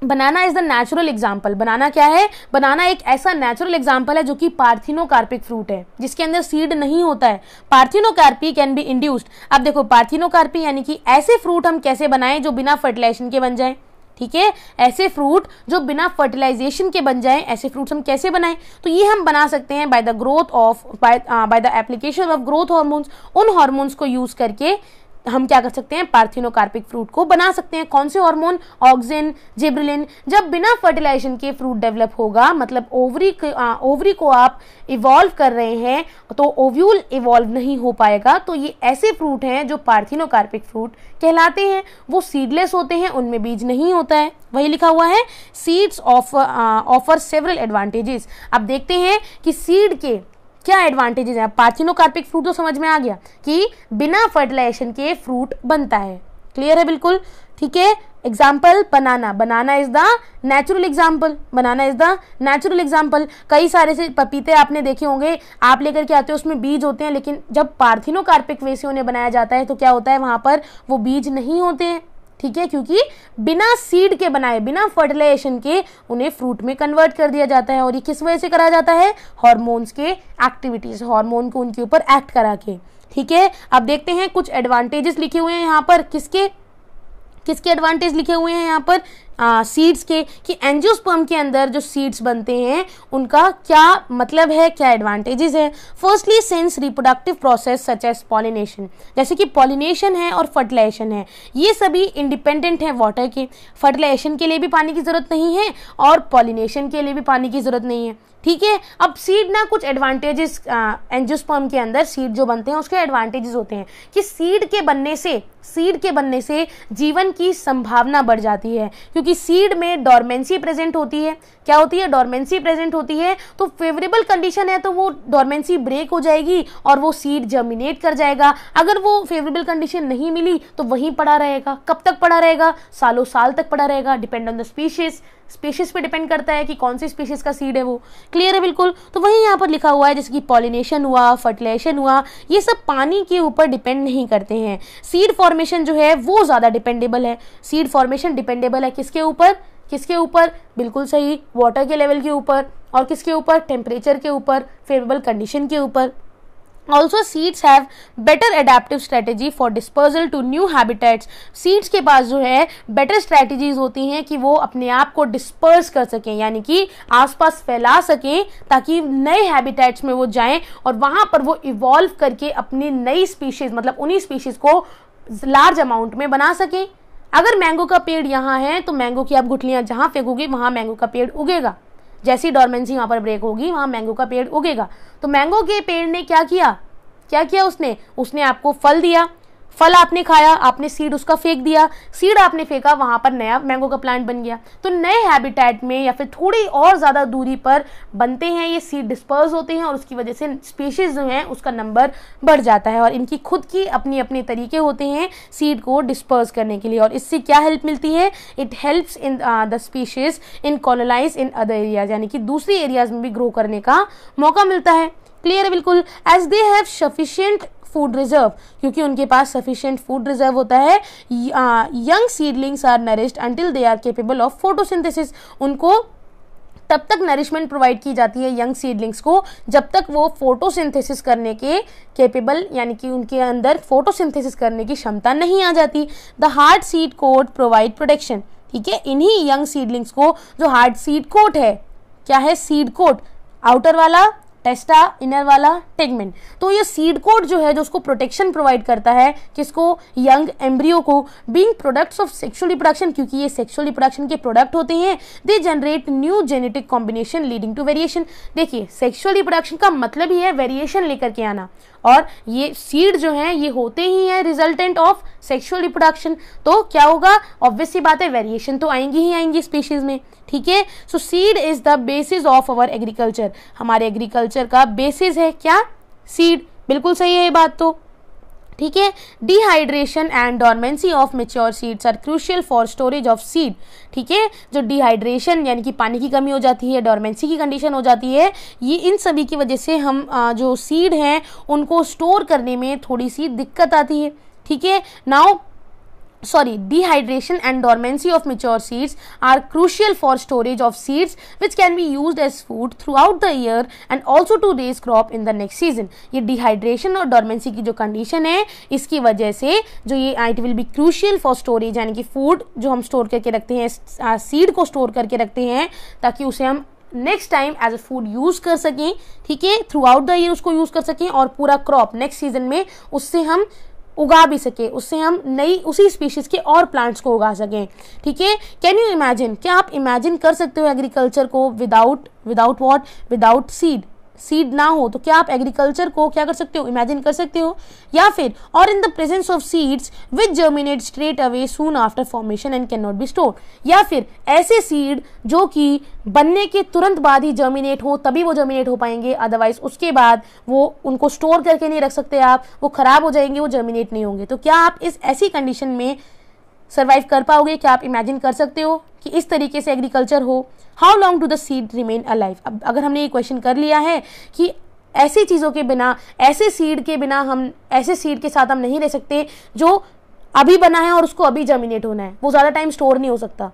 [SPEAKER 1] banana is the natural example banana क्या है बनाना एक ऐसा नेचुरल एग्जाम्पल है जो कि पार्थिनोकार्पिक फ्रूट है जिसके अंदर सीड नहीं होता है पार्थिनोकार्पी कैन बी इंड्यूस्ड अब देखो पार्थिनोकार्पी यानी कि ऐसे फ्रूट हम कैसे बनाएं जो बिना फर्टिलाइजेशन के बन जाए ठीक है ऐसे फ्रूट जो बिना फर्टिलाइजेशन के बन जाएं ऐसे फ्रूट्स हम कैसे बनाएं तो ये हम बना सकते हैं by the growth of by the application of growth hormones उन हॉर्मोन्स को यूज़ करके हम क्या कर सकते हैं पार्थिनोकार्पिक फ्रूट को बना सकते हैं कौन से हार्मोन ऑक्सिन जेब्रिलिन जब बिना फर्टिलाइजेशन के फ्रूट डेवलप होगा मतलब ओवरी ओवरी को आप इवॉल्व कर रहे हैं तो ओव्यूल इवॉल्व नहीं हो पाएगा तो ये ऐसे फ्रूट हैं जो पार्थिनोकार्पिक फ्रूट कहलाते हैं वो सीडलेस होते हैं उनमें बीज नहीं होता है वही लिखा हुआ है सीड्स ऑफर सेवरल एडवांटेजेस आप देखते हैं कि सीड के क्या एडवांटेजेस हैं पाचिनोकार्पिक फ्रूट तो समझ में आ गया कि बिना फर्टिलाइजेशन के फ्रूट बनता है क्लियर है बिल्कुल ठीक है example banana banana is the natural example banana is the natural example कई सारे से पपीते आपने देखे होंगे आप लेकर के आते हो उसमें बीज होते हैं लेकिन जब पार्थिनोकार्पिक वे से उन्हें बनाया जाता है तो क्या होता है वहां पर वो बीज नहीं होते हैं ठीक है क्योंकि बिना सीड के बनाए बिना फर्टिलाइजेशन के उन्हें फ्रूट में कन्वर्ट कर दिया जाता है और ये किस वजह से करा जाता है हॉर्मोन्स के एक्टिविटीज़ हॉर्मोन को उनके ऊपर एक्ट करा के ठीक है अब देखते हैं कुछ एडवांटेजेस लिखे हुए हैं यहाँ पर किसके किसके एडवांटेज लिखे हुए हैं यहाँ पर सीड्स के कि एंजियोस्पर्म के अंदर जो सीड्स बनते हैं उनका क्या मतलब है क्या एडवांटेजेस है firstly since reproductive process such as pollination जैसे कि पॉलिनेशन है और फर्टिलाइजेशन है ये सभी इंडिपेंडेंट है वाटर के फर्टिलाइजेशन के लिए भी पानी की ज़रूरत नहीं है और पॉलिनेशन के लिए भी पानी की ज़रूरत नहीं है ठीक है अब सीड ना कुछ एडवांटेजेस एंजियोस्पर्म के अंदर सीड जो बनते हैं उसके एडवांटेजेस होते हैं कि सीड के बनने से सीड के बनने से जीवन की संभावना बढ़ जाती है क्योंकि क्योंकि सीड में डॉर्मेंसी प्रेजेंट होती है क्या होती है डॉर्मेंसी प्रेजेंट होती है तो फेवरेबल कंडीशन है तो वो डॉर्मेंसी ब्रेक हो जाएगी और वो सीड जर्मिनेट कर जाएगा अगर वो फेवरेबल कंडीशन नहीं मिली तो वहीं पड़ा रहेगा कब तक पड़ा रहेगा सालों साल तक पड़ा रहेगा depend on the species species पे डिपेंड करता है कि कौन सी स्पीशीज का सीड है वो क्लियर है बिल्कुल तो वही यहाँ पर लिखा हुआ है जैसे कि पॉलिनेशन हुआ फर्टिलाइजेशन हुआ ये सब पानी के ऊपर डिपेंड नहीं करते हैं सीड फॉर्मेशन जो है वो ज़्यादा डिपेंडेबल है सीड फॉर्मेशन डिपेंडेबल है किसके ऊपर किसके ऊपर बिल्कुल सही वाटर के लेवल के ऊपर और किसके ऊपर टेम्परेचर के ऊपर फेवरेबल कंडीशन के ऊपर also seeds have better adaptive strategy for dispersal to new habitats seeds के पास जो है बेटर स्ट्रैटेजीज होती हैं कि वो अपने आप को डिस्पर्स कर सकें यानी कि आसपास फैला सकें ताकि नए हैबिटेट्स में वो जाएं और वहाँ पर वो इवॉल्व करके अपनी नई स्पीशीज़ मतलब उन्हीं स्पीशीज़ को लार्ज अमाउंट में बना सकें अगर मैंगो का पेड़ यहाँ है तो मैंगो की आप गुठलियाँ जहाँ फेंकोगे वहाँ मैंगो का पेड़ उगेगा जैसी डॉर्मेंसी वहाँ पर ब्रेक होगी वहाँ मैंगो का पेड़ उगेगा तो मैंगो के पेड़ ने क्या किया क्या किया उसने उसने आपको फल दिया फल आपने खाया आपने सीड उसका फेंक दिया सीड आपने फेंका वहां पर नया मैंगो का प्लांट बन गया तो नए हैबिटेट में या फिर थोड़ी और ज़्यादा दूरी पर बनते हैं ये सीड डिस्पर्स होते हैं और उसकी वजह से स्पीशीज़ जो हैं उसका नंबर बढ़ जाता है और इनकी खुद की अपनी अपने तरीके होते हैं सीड को डिस्पर्स करने के लिए और इससे क्या हेल्प मिलती है it helps in the species in colonise in other areas यानी कि दूसरी एरियाज में भी ग्रो करने का मौका मिलता है क्लियर है बिल्कुल as they have sufficient food reserve क्योंकि उनके पास सफिशियंट फूड रिजर्व होता है young seedlings are nourished until they are capable of photosynthesis उनको तब तक नरिशमेंट प्रोवाइड की जाती है यंग सीडलिंग्स को जब तक वो फोटोसिंथेसिस करने के कैपेबल यानी कि उनके अंदर फोटोसिंथेसिस करने की क्षमता नहीं आ जाती the hard seed coat provide protection ठीक है इन्हीं यंग सीडलिंग्स को जो हार्ड सीड कोट है क्या है सीड कोट आउटर वाला टेस्टा इनर वाला टेगमेंट तो ये सीड कोड जो है जो उसको प्रोटेक्शन प्रोवाइड करता है किसको यंग एम्ब्रियो को being products of sexual reproduction क्योंकि ये सेक्सुअल रिप्रोडक्शन के प्रोडक्ट होते हैं they generate new genetic combination leading to variation देखिए सेक्सुअल रिप्रोडक्शन का मतलब ही है वेरिएशन लेकर के आना और ये सीड जो है ये होते ही हैं रिजल्टेंट ऑफ सेक्शुअल रिप्रोडक्शन तो क्या होगा ऑब्वियसली बात है वेरिएशन तो आएंगी ही आएंगी स्पीशीज में ठीक है so seed is the basis of our agriculture हमारे एग्रीकल्चर का बेसिस है क्या सीड बिल्कुल सही है ये बात तो ठीक है dehydration and dormancy of mature seeds are crucial for storage of seed ठीक है जो डिहाइड्रेशन यानी कि पानी की कमी हो जाती है डॉर्मेंसी की कंडीशन हो जाती है ये इन सभी की वजह से हम जो सीड हैं उनको स्टोर करने में थोड़ी सी दिक्कत आती है ठीक है now sorry dehydration and dormancy of mature seeds are crucial for storage of seeds which can be used as food throughout the year and also to raise crop in the next season ये dehydration और dormancy की जो condition है इसकी वजह से जो ये it will be crucial for storage यानी कि food जो हम store करके रखते हैं seed को store करके रखते हैं ताकि उसे हम next time as a food use कर सकें ठीक है थ्रू आउट द ईयर उसको यूज़ कर सकें और पूरा क्रॉप नेक्स्ट सीजन में उससे हम उगा भी सके उससे हम नई उसी स्पीशीज़ के और प्लांट्स को उगा सकें ठीक है कैन यू इमेजिन क्या आप इमेजिन कर सकते हो एग्रीकल्चर को without without what without seed seed ना हो तो क्या आप एग्रीकल्चर को क्या कर सकते हो इमेजिन कर सकते हो या फिर और in the presence of seeds which germinate straight away soon after formation and can not be store या फिर ऐसे सीड जो कि बनने के तुरंत बाद ही जर्मिनेट हो तभी वो जर्मिनेट हो पाएंगे अदरवाइज उसके बाद वो उनको स्टोर करके नहीं रख सकते आप वो खराब हो जाएंगे वो जर्मिनेट नहीं होंगे तो क्या आप इस ऐसी कंडीशन में सर्वाइव कर पाओगे क्या आप इमेजिन कर सकते हो कि इस तरीके से एग्रीकल्चर हो how long do the seed remain alive अब अगर हमने ये क्वेश्चन कर लिया है कि ऐसी चीज़ों के बिना ऐसे सीड के बिना हम ऐसे सीड के साथ हम नहीं रह सकते जो अभी बना है और उसको अभी जर्मिनेट होना है वो ज़्यादा टाइम स्टोर नहीं हो सकता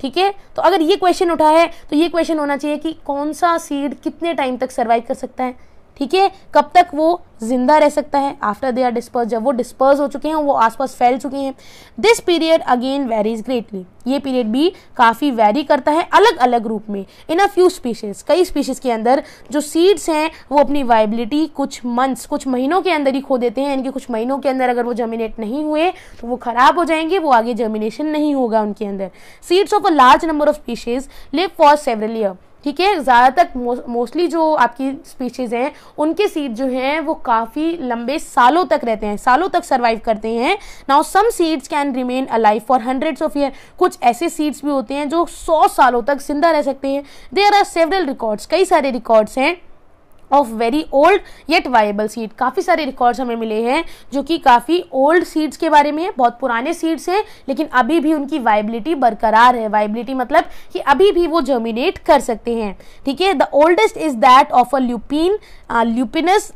[SPEAKER 1] ठीक है तो अगर ये क्वेश्चन उठा है तो ये क्वेश्चन होना चाहिए कि कौन सा सीड कितने टाइम तक सर्वाइव कर सकता है ठीक है कब तक वो जिंदा रह सकता है आफ्टर दे आर डिस्पर्स जब वो डिस्पर्स हो चुके हैं वो आसपास फैल चुके हैं this period again varies greatly ये पीरियड भी काफ़ी वेरी करता है अलग अलग रूप में इन अ फ्यू स्पीशीज कई स्पीशीज के अंदर जो सीड्स हैं वो अपनी वाइबिलिटी कुछ मंथ्स कुछ महीनों के अंदर ही खो देते हैं इनके कुछ महीनों के अंदर अगर वो जर्मिनेट नहीं हुए तो वो ख़राब हो जाएंगे वो आगे जर्मिनेशन नहीं होगा उनके अंदर seeds of a large number of species live for several year ठीक है ज़्यादातर मोस्टली जो आपकी स्पीशीज़ हैं उनके सीड जो हैं वो काफ़ी लंबे सालों तक रहते हैं सालों तक सर्वाइव करते हैं now some seeds can remain alive for hundreds of year कुछ ऐसे सीड्स भी होते हैं जो सौ सालों तक जिंदा रह सकते हैं देर आर सेवरल रिकॉर्ड्स कई सारे रिकॉर्ड्स हैं of very old yet viable seed काफ़ी सारे रिकॉर्ड्स हमें मिले हैं जो कि काफ़ी ओल्ड सीड्स के बारे में है बहुत पुराने सीड्स हैं लेकिन अभी भी उनकी वाइबिलिटी बरकरार है वाइबिलिटी मतलब कि अभी भी वो जर्मिनेट कर सकते हैं ठीक है the oldest is that of a lupine Lupinus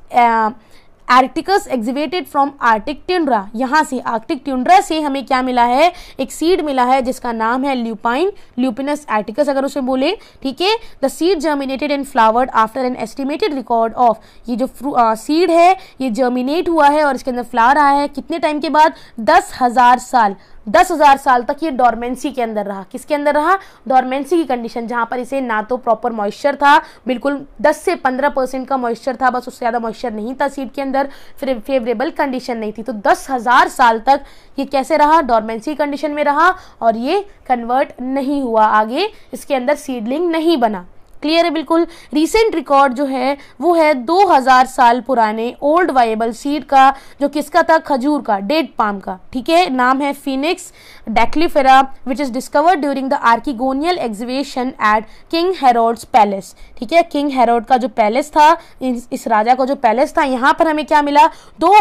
[SPEAKER 1] arcticus excavated from Arctic tundra यहाँ से आर्टिक ट्यूनरा से हमें क्या मिला है एक सीड मिला है जिसका नाम है ल्यूपाइन ल्यूपिनस आर्टिकस अगर उसे बोले ठीक है the seed germinated and flowered after an estimated record of ये जो सीड uh, है ये जर्मिनेट हुआ है और इसके अंदर फ्लावर आया है कितने टाइम के बाद दस हजार साल दस हज़ार साल तक ये डॉर्मेंसी के अंदर रहा किसके अंदर रहा डॉर्मेंसी की कंडीशन जहाँ पर इसे ना तो प्रॉपर मॉइस्चर था बिल्कुल 10 से 15 परसेंट का मॉइस्चर था बस उससे ज़्यादा मॉइस्चर नहीं था सीट के अंदर फिर फेवरेबल कंडीशन नहीं थी तो दस हज़ार साल तक ये कैसे रहा डॉर्मेंसी कंडीशन में रहा और ये कन्वर्ट नहीं हुआ आगे इसके अंदर सीडलिंग नहीं बना क्लियर है बिल्कुल रिसेंट रिकॉर्ड जो है वो है 2000 साल पुराने ओल्ड वाइबल सीड का जो किसका था खजूर का डेट पाम का ठीक है नाम है Phoenix dactylifera which is discovered during the आर्किगोनियल exhibition at King Herod's palace ठीक है किंग हेरोड का जो पैलेस था इस, राजा का जो पैलेस था यहाँ पर हमें क्या मिला दो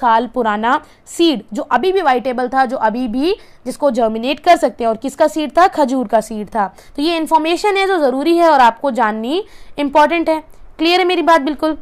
[SPEAKER 1] साल पुराना सीड जो अभी भी वाइटेबल था जो अभी भी जिसको जर्मिनेट कर सकते हैं और किसका सीड था खजूर का सीड था तो ये इन्फॉर्मेशन है जो ज़रूरी है और आपको जाननी इम्पॉर्टेंट है क्लियर है मेरी बात बिल्कुल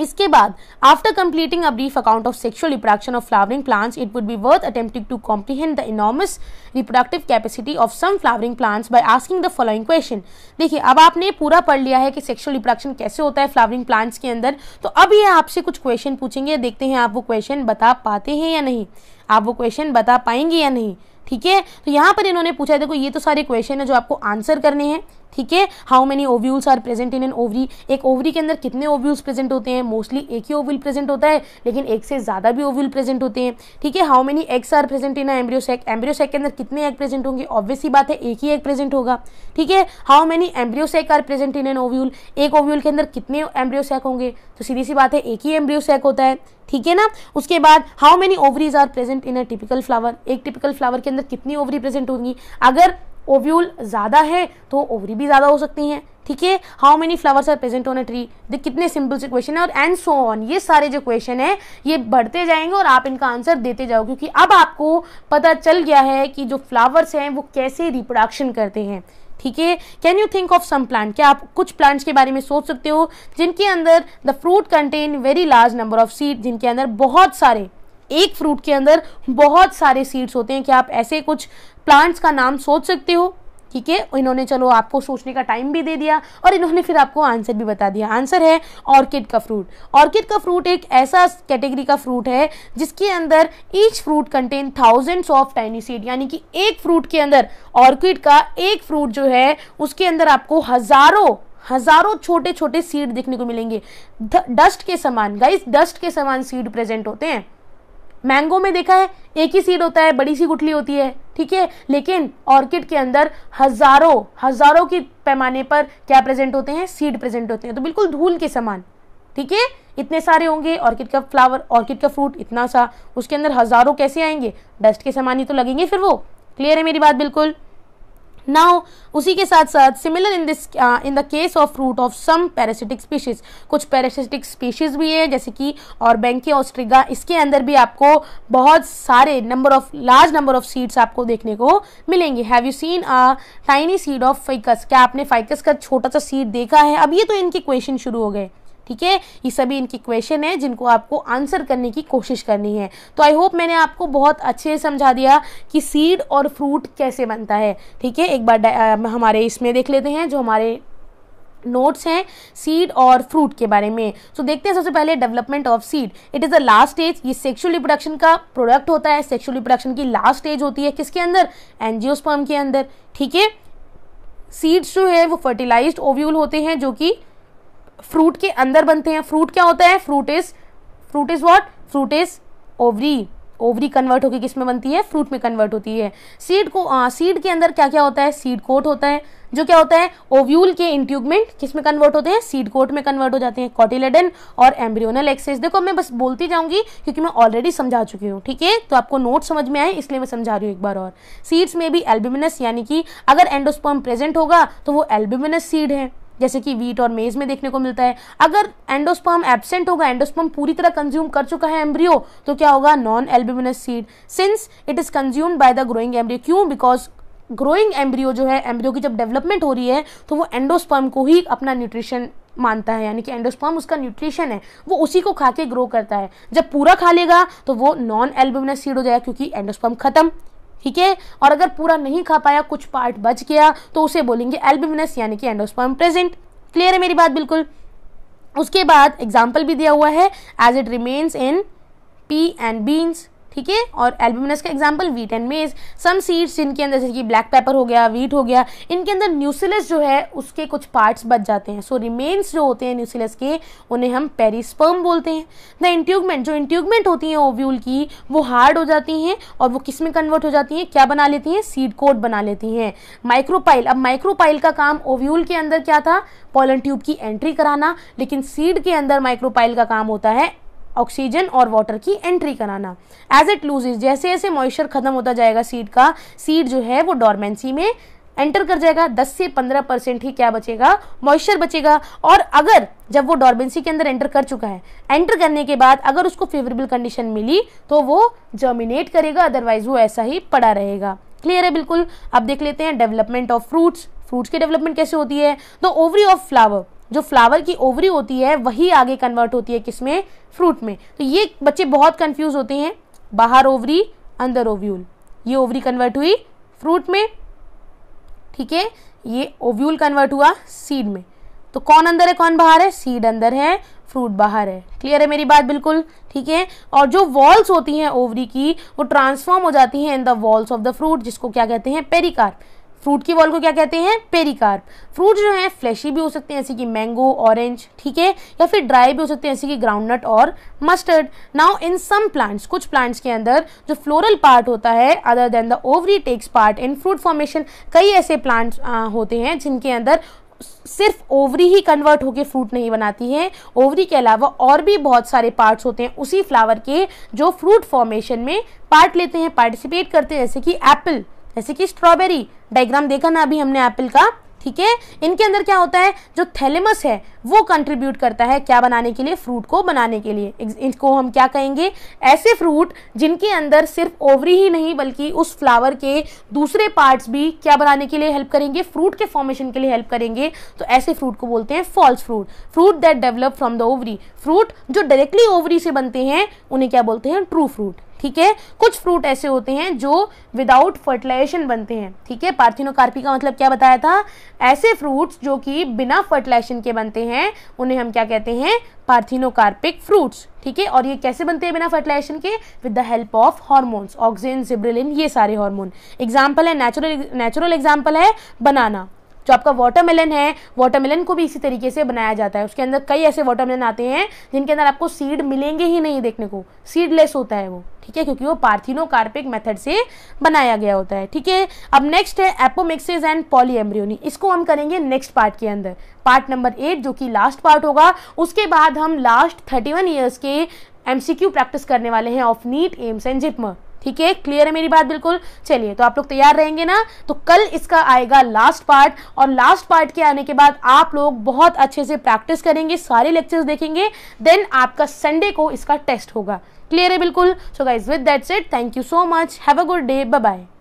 [SPEAKER 1] इसके बाद after completing a brief account of sexual reproduction of flowering plants it would be worth attempting to comprehend the enormous reproductive capacity of some flowering plants by asking the following question देखिए अब आपने पूरा पढ़ लिया है कि sexual reproduction कैसे होता है फ्लावरिंग प्लांट्स के अंदर तो अब ये आपसे कुछ क्वेश्चन पूछेंगे देखते हैं आप वो क्वेश्चन बता पाते हैं या नहीं आप वो क्वेश्चन बता पाएंगे या नहीं ठीक है तो यहाँ पर इन्होंने पूछा देखो ये तो सारे क्वेश्चन है जो आपको आंसर करने हैं ठीक है how many ovules are present in an ovary एक ओवरी के अंदर कितने ओव्यूल्स प्रेजेंट होते हैं मोस्टली एक ही ओव्यूल प्रेजेंट होता है लेकिन एक से ज़्यादा भी ओव्यूल प्रेजेंट होते हैं ठीक है how many eggs are present in embryo sac embryo sac के अंदर कितने एग प्रेजेंट होंगे ऑब्वियसली बात है एक ही एग प्रेजेंट होगा ठीक है how many embryo sac are present in an ovule एक ओव्यूल के अंदर कितने एम्ब्रियोसेक होंगे तो सीधी सी बात है एक ही एम्ब्रियोसेक होता है ठीक है ना उसके बाद how many ovaries are present in a typical flower एक टिपिकल फ्लावर के अंदर कितनी ओवरी प्रेजेंट होंगी अगर ओव्यूल ज़्यादा है तो ओवरी भी ज़्यादा हो सकती हैं ठीक है how many flowers are present on a tree the कितने सिंपल से क्वेश्चन है और एंड सो ऑन ये सारे जो क्वेश्चन है ये बढ़ते जाएंगे और आप इनका आंसर देते जाओ क्योंकि अब आपको पता चल गया है कि जो फ्लावर्स हैं वो कैसे रिप्रोडक्शन करते हैं ठीक है can you think of some plant क्या आप कुछ प्लांट्स के बारे में सोच सकते हो जिनके अंदर the fruit contain very large number of seed जिनके अंदर बहुत सारे एक फ्रूट के अंदर बहुत सारे सीड्स होते हैं क्या आप ऐसे कुछ प्लांट्स का नाम सोच सकते हो ठीक है इन्होंने चलो आपको सोचने का टाइम भी दे दिया और इन्होंने फिर आपको आंसर भी बता दिया आंसर है ऑर्किड का फ्रूट ऑर्किड का फ्रूट एक ऐसा कैटेगरी का फ्रूट है जिसके अंदर each fruit contain thousands of tiny seed यानी कि एक फ्रूट के अंदर ऑर्किड का एक फ्रूट जो है उसके अंदर आपको हज़ारों हजारों छोटे छोटे सीड देखने को मिलेंगे डस्ट के समान गाइस डस्ट के समान सीड प्रेजेंट होते हैं मैंगो में देखा है एक ही सीड होता है बड़ी सी गुठली होती है ठीक है लेकिन ऑर्किड के अंदर हजारों हजारों के पैमाने पर क्या प्रेजेंट होते हैं सीड प्रेजेंट होते हैं तो बिल्कुल धूल के समान ठीक है इतने सारे होंगे ऑर्किड का फ्लावर ऑर्किड का फ्रूट इतना सा उसके अंदर हजारों कैसे आएंगे डस्ट के समान ही तो लगेंगे फिर वो क्लियर है मेरी बात बिल्कुल नाउ उसी के साथ साथ similar in this in the case of root of some parasitic species कुछ पैरासिटिक स्पीशीज भी है जैसे कि और बैंकी ऑस्ट्रिगा इसके अंदर भी आपको बहुत सारे number of large number of seeds आपको देखने को मिलेंगे have you seen a tiny seed of ficus क्या आपने फाइकस का छोटा सा सीड देखा है अब ये तो इनके क्वेश्चन शुरू हो गए ठीक है ये सभी इनकी क्वेश्चन है जिनको आपको आंसर करने की कोशिश करनी है तो आई होप मैंने आपको बहुत अच्छे से समझा दिया कि सीड और फ्रूट कैसे बनता है ठीक है एक बार हमारे इसमें देख लेते हैं जो हमारे नोट्स हैं सीड और फ्रूट के बारे में सो so, देखते हैं सबसे पहले development of seed it is the last stage ये सेक्सुअल रिप्रोडक्शन का प्रोडक्ट होता है सेक्सुअल रिप्रोडक्शन की लास्ट स्टेज होती है किसके अंदर एनजियोस्पर्म के अंदर ठीक है सीड्स जो है वो फर्टिलाइज्ड ओव्यूल होते हैं जो कि फ्रूट के अंदर बनते हैं फ्रूट क्या होता है fruit is fruit is what fruit is ovary ovary convert होकर किस में बनती है फ्रूट में कन्वर्ट होती है सीड को सीड के अंदर क्या क्या होता है सीड कोट होता है जो क्या होता है ओव्यूल के इंट्यूबमेंट किस में कन्वर्ट होते हैं सीड कोट में कन्वर्ट हो जाते हैं कॉटिलेडन और एम्ब्रियोनल एक्सेस देखो मैं बस बोलती जाऊंगी क्योंकि मैं ऑलरेडी समझा चुकी हूँ ठीक है तो आपको नोट समझ में आए इसलिए मैं समझा रही हूँ एक बार और सीड्स में भी एल्बिमिनस यानी कि अगर एंडोस्पर्म प्रेजेंट होगा तो वो एल्बिमिनस सीड है जैसे कि वीट और मेज में देखने को मिलता है अगर एंडोस्पर्म एबसेंट होगा एंडोस्पर्म पूरी तरह कंज्यूम कर चुका है एम्ब्रियो तो क्या होगा non albuminous seed since it is consumed by the growing embryo क्यों बिकॉज ग्रोइंग एम्ब्रियो जो है एम्ब्रियो की जब डेवलपमेंट हो रही है तो वो एंडोस्पर्म को ही अपना न्यूट्रिशन मानता है यानी कि एंडोस्पर्म उसका न्यूट्रिशन है वो उसी को खा के ग्रो करता है जब पूरा खा लेगा तो वो नॉन एल्बुमिनस सीड हो जाएगा क्योंकि एंडोस्पर्म खत्म ठीक है और अगर पूरा नहीं खा पाया कुछ पार्ट बच गया तो उसे बोलेंगे एल्बिमिनस यानी कि एंडोस्पर्म प्रेजेंट क्लियर है मेरी बात बिल्कुल उसके बाद एग्जाम्पल भी दिया हुआ है as it remains in pea and beans ठीक है और एल्बुमिनस का एग्जाम्पल वीट एंड मेज सम सीड्स जिनके अंदर जैसे कि ब्लैक पेपर हो गया वीट हो गया इनके अंदर न्यूसिलस जो है उसके कुछ पार्ट्स बच जाते हैं सो so, रिमेन्स जो होते हैं न्यूसिलस के उन्हें हम पेरिस्पर्म बोलते हैं द इंट्यूगमेंट जो इंट्यूगमेंट होती है ओव्यूल की वो हार्ड हो जाती हैं और वो किस में कन्वर्ट हो जाती हैं क्या बना लेती हैं सीड कोट बना लेती हैं माइक्रोपाइल अब माइक्रोपाइल का काम ओव्यूल के अंदर क्या था पॉलन ट्यूब की एंट्री कराना लेकिन सीड के अंदर माइक्रोपाइल का काम होता है ऑक्सीजन और वाटर की एंट्री कराना एज इट लूज जैसे जैसे मॉइस्चर खत्म होता जाएगा सीड का सीड जो है वो डॉर्मेंसी में एंटर कर जाएगा 10 से 15 परसेंट ही क्या बचेगा मॉइस्चर बचेगा और अगर जब वो डॉर्मेंसी के अंदर एंटर कर चुका है एंटर करने के बाद अगर उसको फेवरेबल कंडीशन मिली तो वो जर्मिनेट करेगा अदरवाइज वो ऐसा ही पड़ा रहेगा क्लियर है बिल्कुल अब देख लेते हैं डेवलपमेंट ऑफ फ्रूट्स फ्रूट्स की डेवलपमेंट कैसे होती है द ओवरी ऑफ फ्लावर जो फ्लावर की ओवरी होती है वही आगे कन्वर्ट होती है किसमें फ्रूट में तो ये बच्चे बहुत कंफ्यूज होते हैं बाहर ओवरी अंदर ओव्यूल ये ओवरी कन्वर्ट हुई फ्रूट में ठीक है ये ओव्यूल कन्वर्ट हुआ सीड में तो कौन अंदर है कौन बाहर है सीड अंदर है फ्रूट बाहर है क्लियर है मेरी बात बिल्कुल ठीक है और जो वॉल्स होती हैं ओवरी की वो ट्रांसफॉर्म हो जाती हैं in the walls of the fruit जिसको क्या कहते हैं पेरिकार्प फ्रूट की वॉल को क्या कहते हैं पेरिकार्प फ्रूट जो है फ्लैशी भी हो सकते हैं जैसे कि मैंगो ऑरेंज ठीक है या फिर ड्राई भी हो सकते हैं जैसे कि ग्राउंडनट और mustard now in some plants कुछ प्लांट्स के अंदर जो फ्लोरल पार्ट होता है other than the ovary takes part in fruit formation कई ऐसे प्लांट्स होते हैं जिनके अंदर सिर्फ ओवरी ही कन्वर्ट होकर फ्रूट नहीं बनाती है ओवरी के अलावा और भी बहुत सारे पार्ट्स होते हैं उसी फ्लावर के जो फ्रूट फॉर्मेशन में पार्ट लेते हैं पार्टिसिपेट करते हैं जैसे कि एप्पल जैसे कि स्ट्रॉबेरी डायग्राम देखा ना अभी हमने एप्पल का ठीक है इनके अंदर क्या होता है जो थैलेमस है वो कंट्रीब्यूट करता है क्या बनाने के लिए फ्रूट को बनाने के लिए इनको हम क्या कहेंगे ऐसे फ्रूट जिनके अंदर सिर्फ ओवरी ही नहीं बल्कि उस फ्लावर के दूसरे पार्ट्स भी क्या बनाने के लिए हेल्प करेंगे फ्रूट के फॉर्मेशन के लिए हेल्प करेंगे तो ऐसे फ्रूट को बोलते हैं false fruit fruit that develop from the ovary fruit जो डायरेक्टली ओवरी से बनते हैं उन्हें क्या बोलते हैं ट्रू फ्रूट ठीक है कुछ फ्रूट ऐसे होते हैं जो विदाउट फर्टिलाइजेशन बनते हैं ठीक है पार्थिनोकार्पी का मतलब क्या बताया था ऐसे फ्रूट्स जो कि बिना फर्टिलाइजेशन के बनते हैं उन्हें हम क्या कहते हैं पार्थिनोकार्पिक फ्रूट्स ठीक है और ये कैसे बनते हैं बिना फर्टिलाइजेशन के with the help of hormones oxygen gibberellin ये सारे हार्मोन एग्जाम्पल है नेचुरल नेचुरल एग्जाम्पल है बनाना जो आपका वाटरमेलन है वाटरमेलन को भी इसी तरीके से बनाया जाता है उसके अंदर कई ऐसे वाटरमेलन आते हैं जिनके अंदर आपको सीड मिलेंगे ही नहीं देखने को सीडलेस होता है वो ठीक है क्योंकि वो पार्थिनो कार्पिक मेथड से बनाया गया होता है ठीक है अब नेक्स्ट है एपोमिक्सिस एंड पॉलीएम्ब्रियोनी इसको हम करेंगे नेक्स्ट पार्ट के अंदर पार्ट नंबर एट जो कि लास्ट पार्ट होगा उसके बाद हम लास्ट थर्टी वन ईयर्स के एमसीक्यू प्रैक्टिस करने वाले हैं of NEET AIIMS and JIPMER ठीक है क्लियर है मेरी बात बिल्कुल चलिए तो आप लोग तैयार रहेंगे ना तो कल इसका आएगा लास्ट पार्ट और लास्ट पार्ट के आने के बाद आप लोग बहुत अच्छे से प्रैक्टिस करेंगे सारे लेक्चर्स देखेंगे देन आपका संडे को इसका टेस्ट होगा क्लियर है बिल्कुल so guys with that set thank you so much have a good day bye bye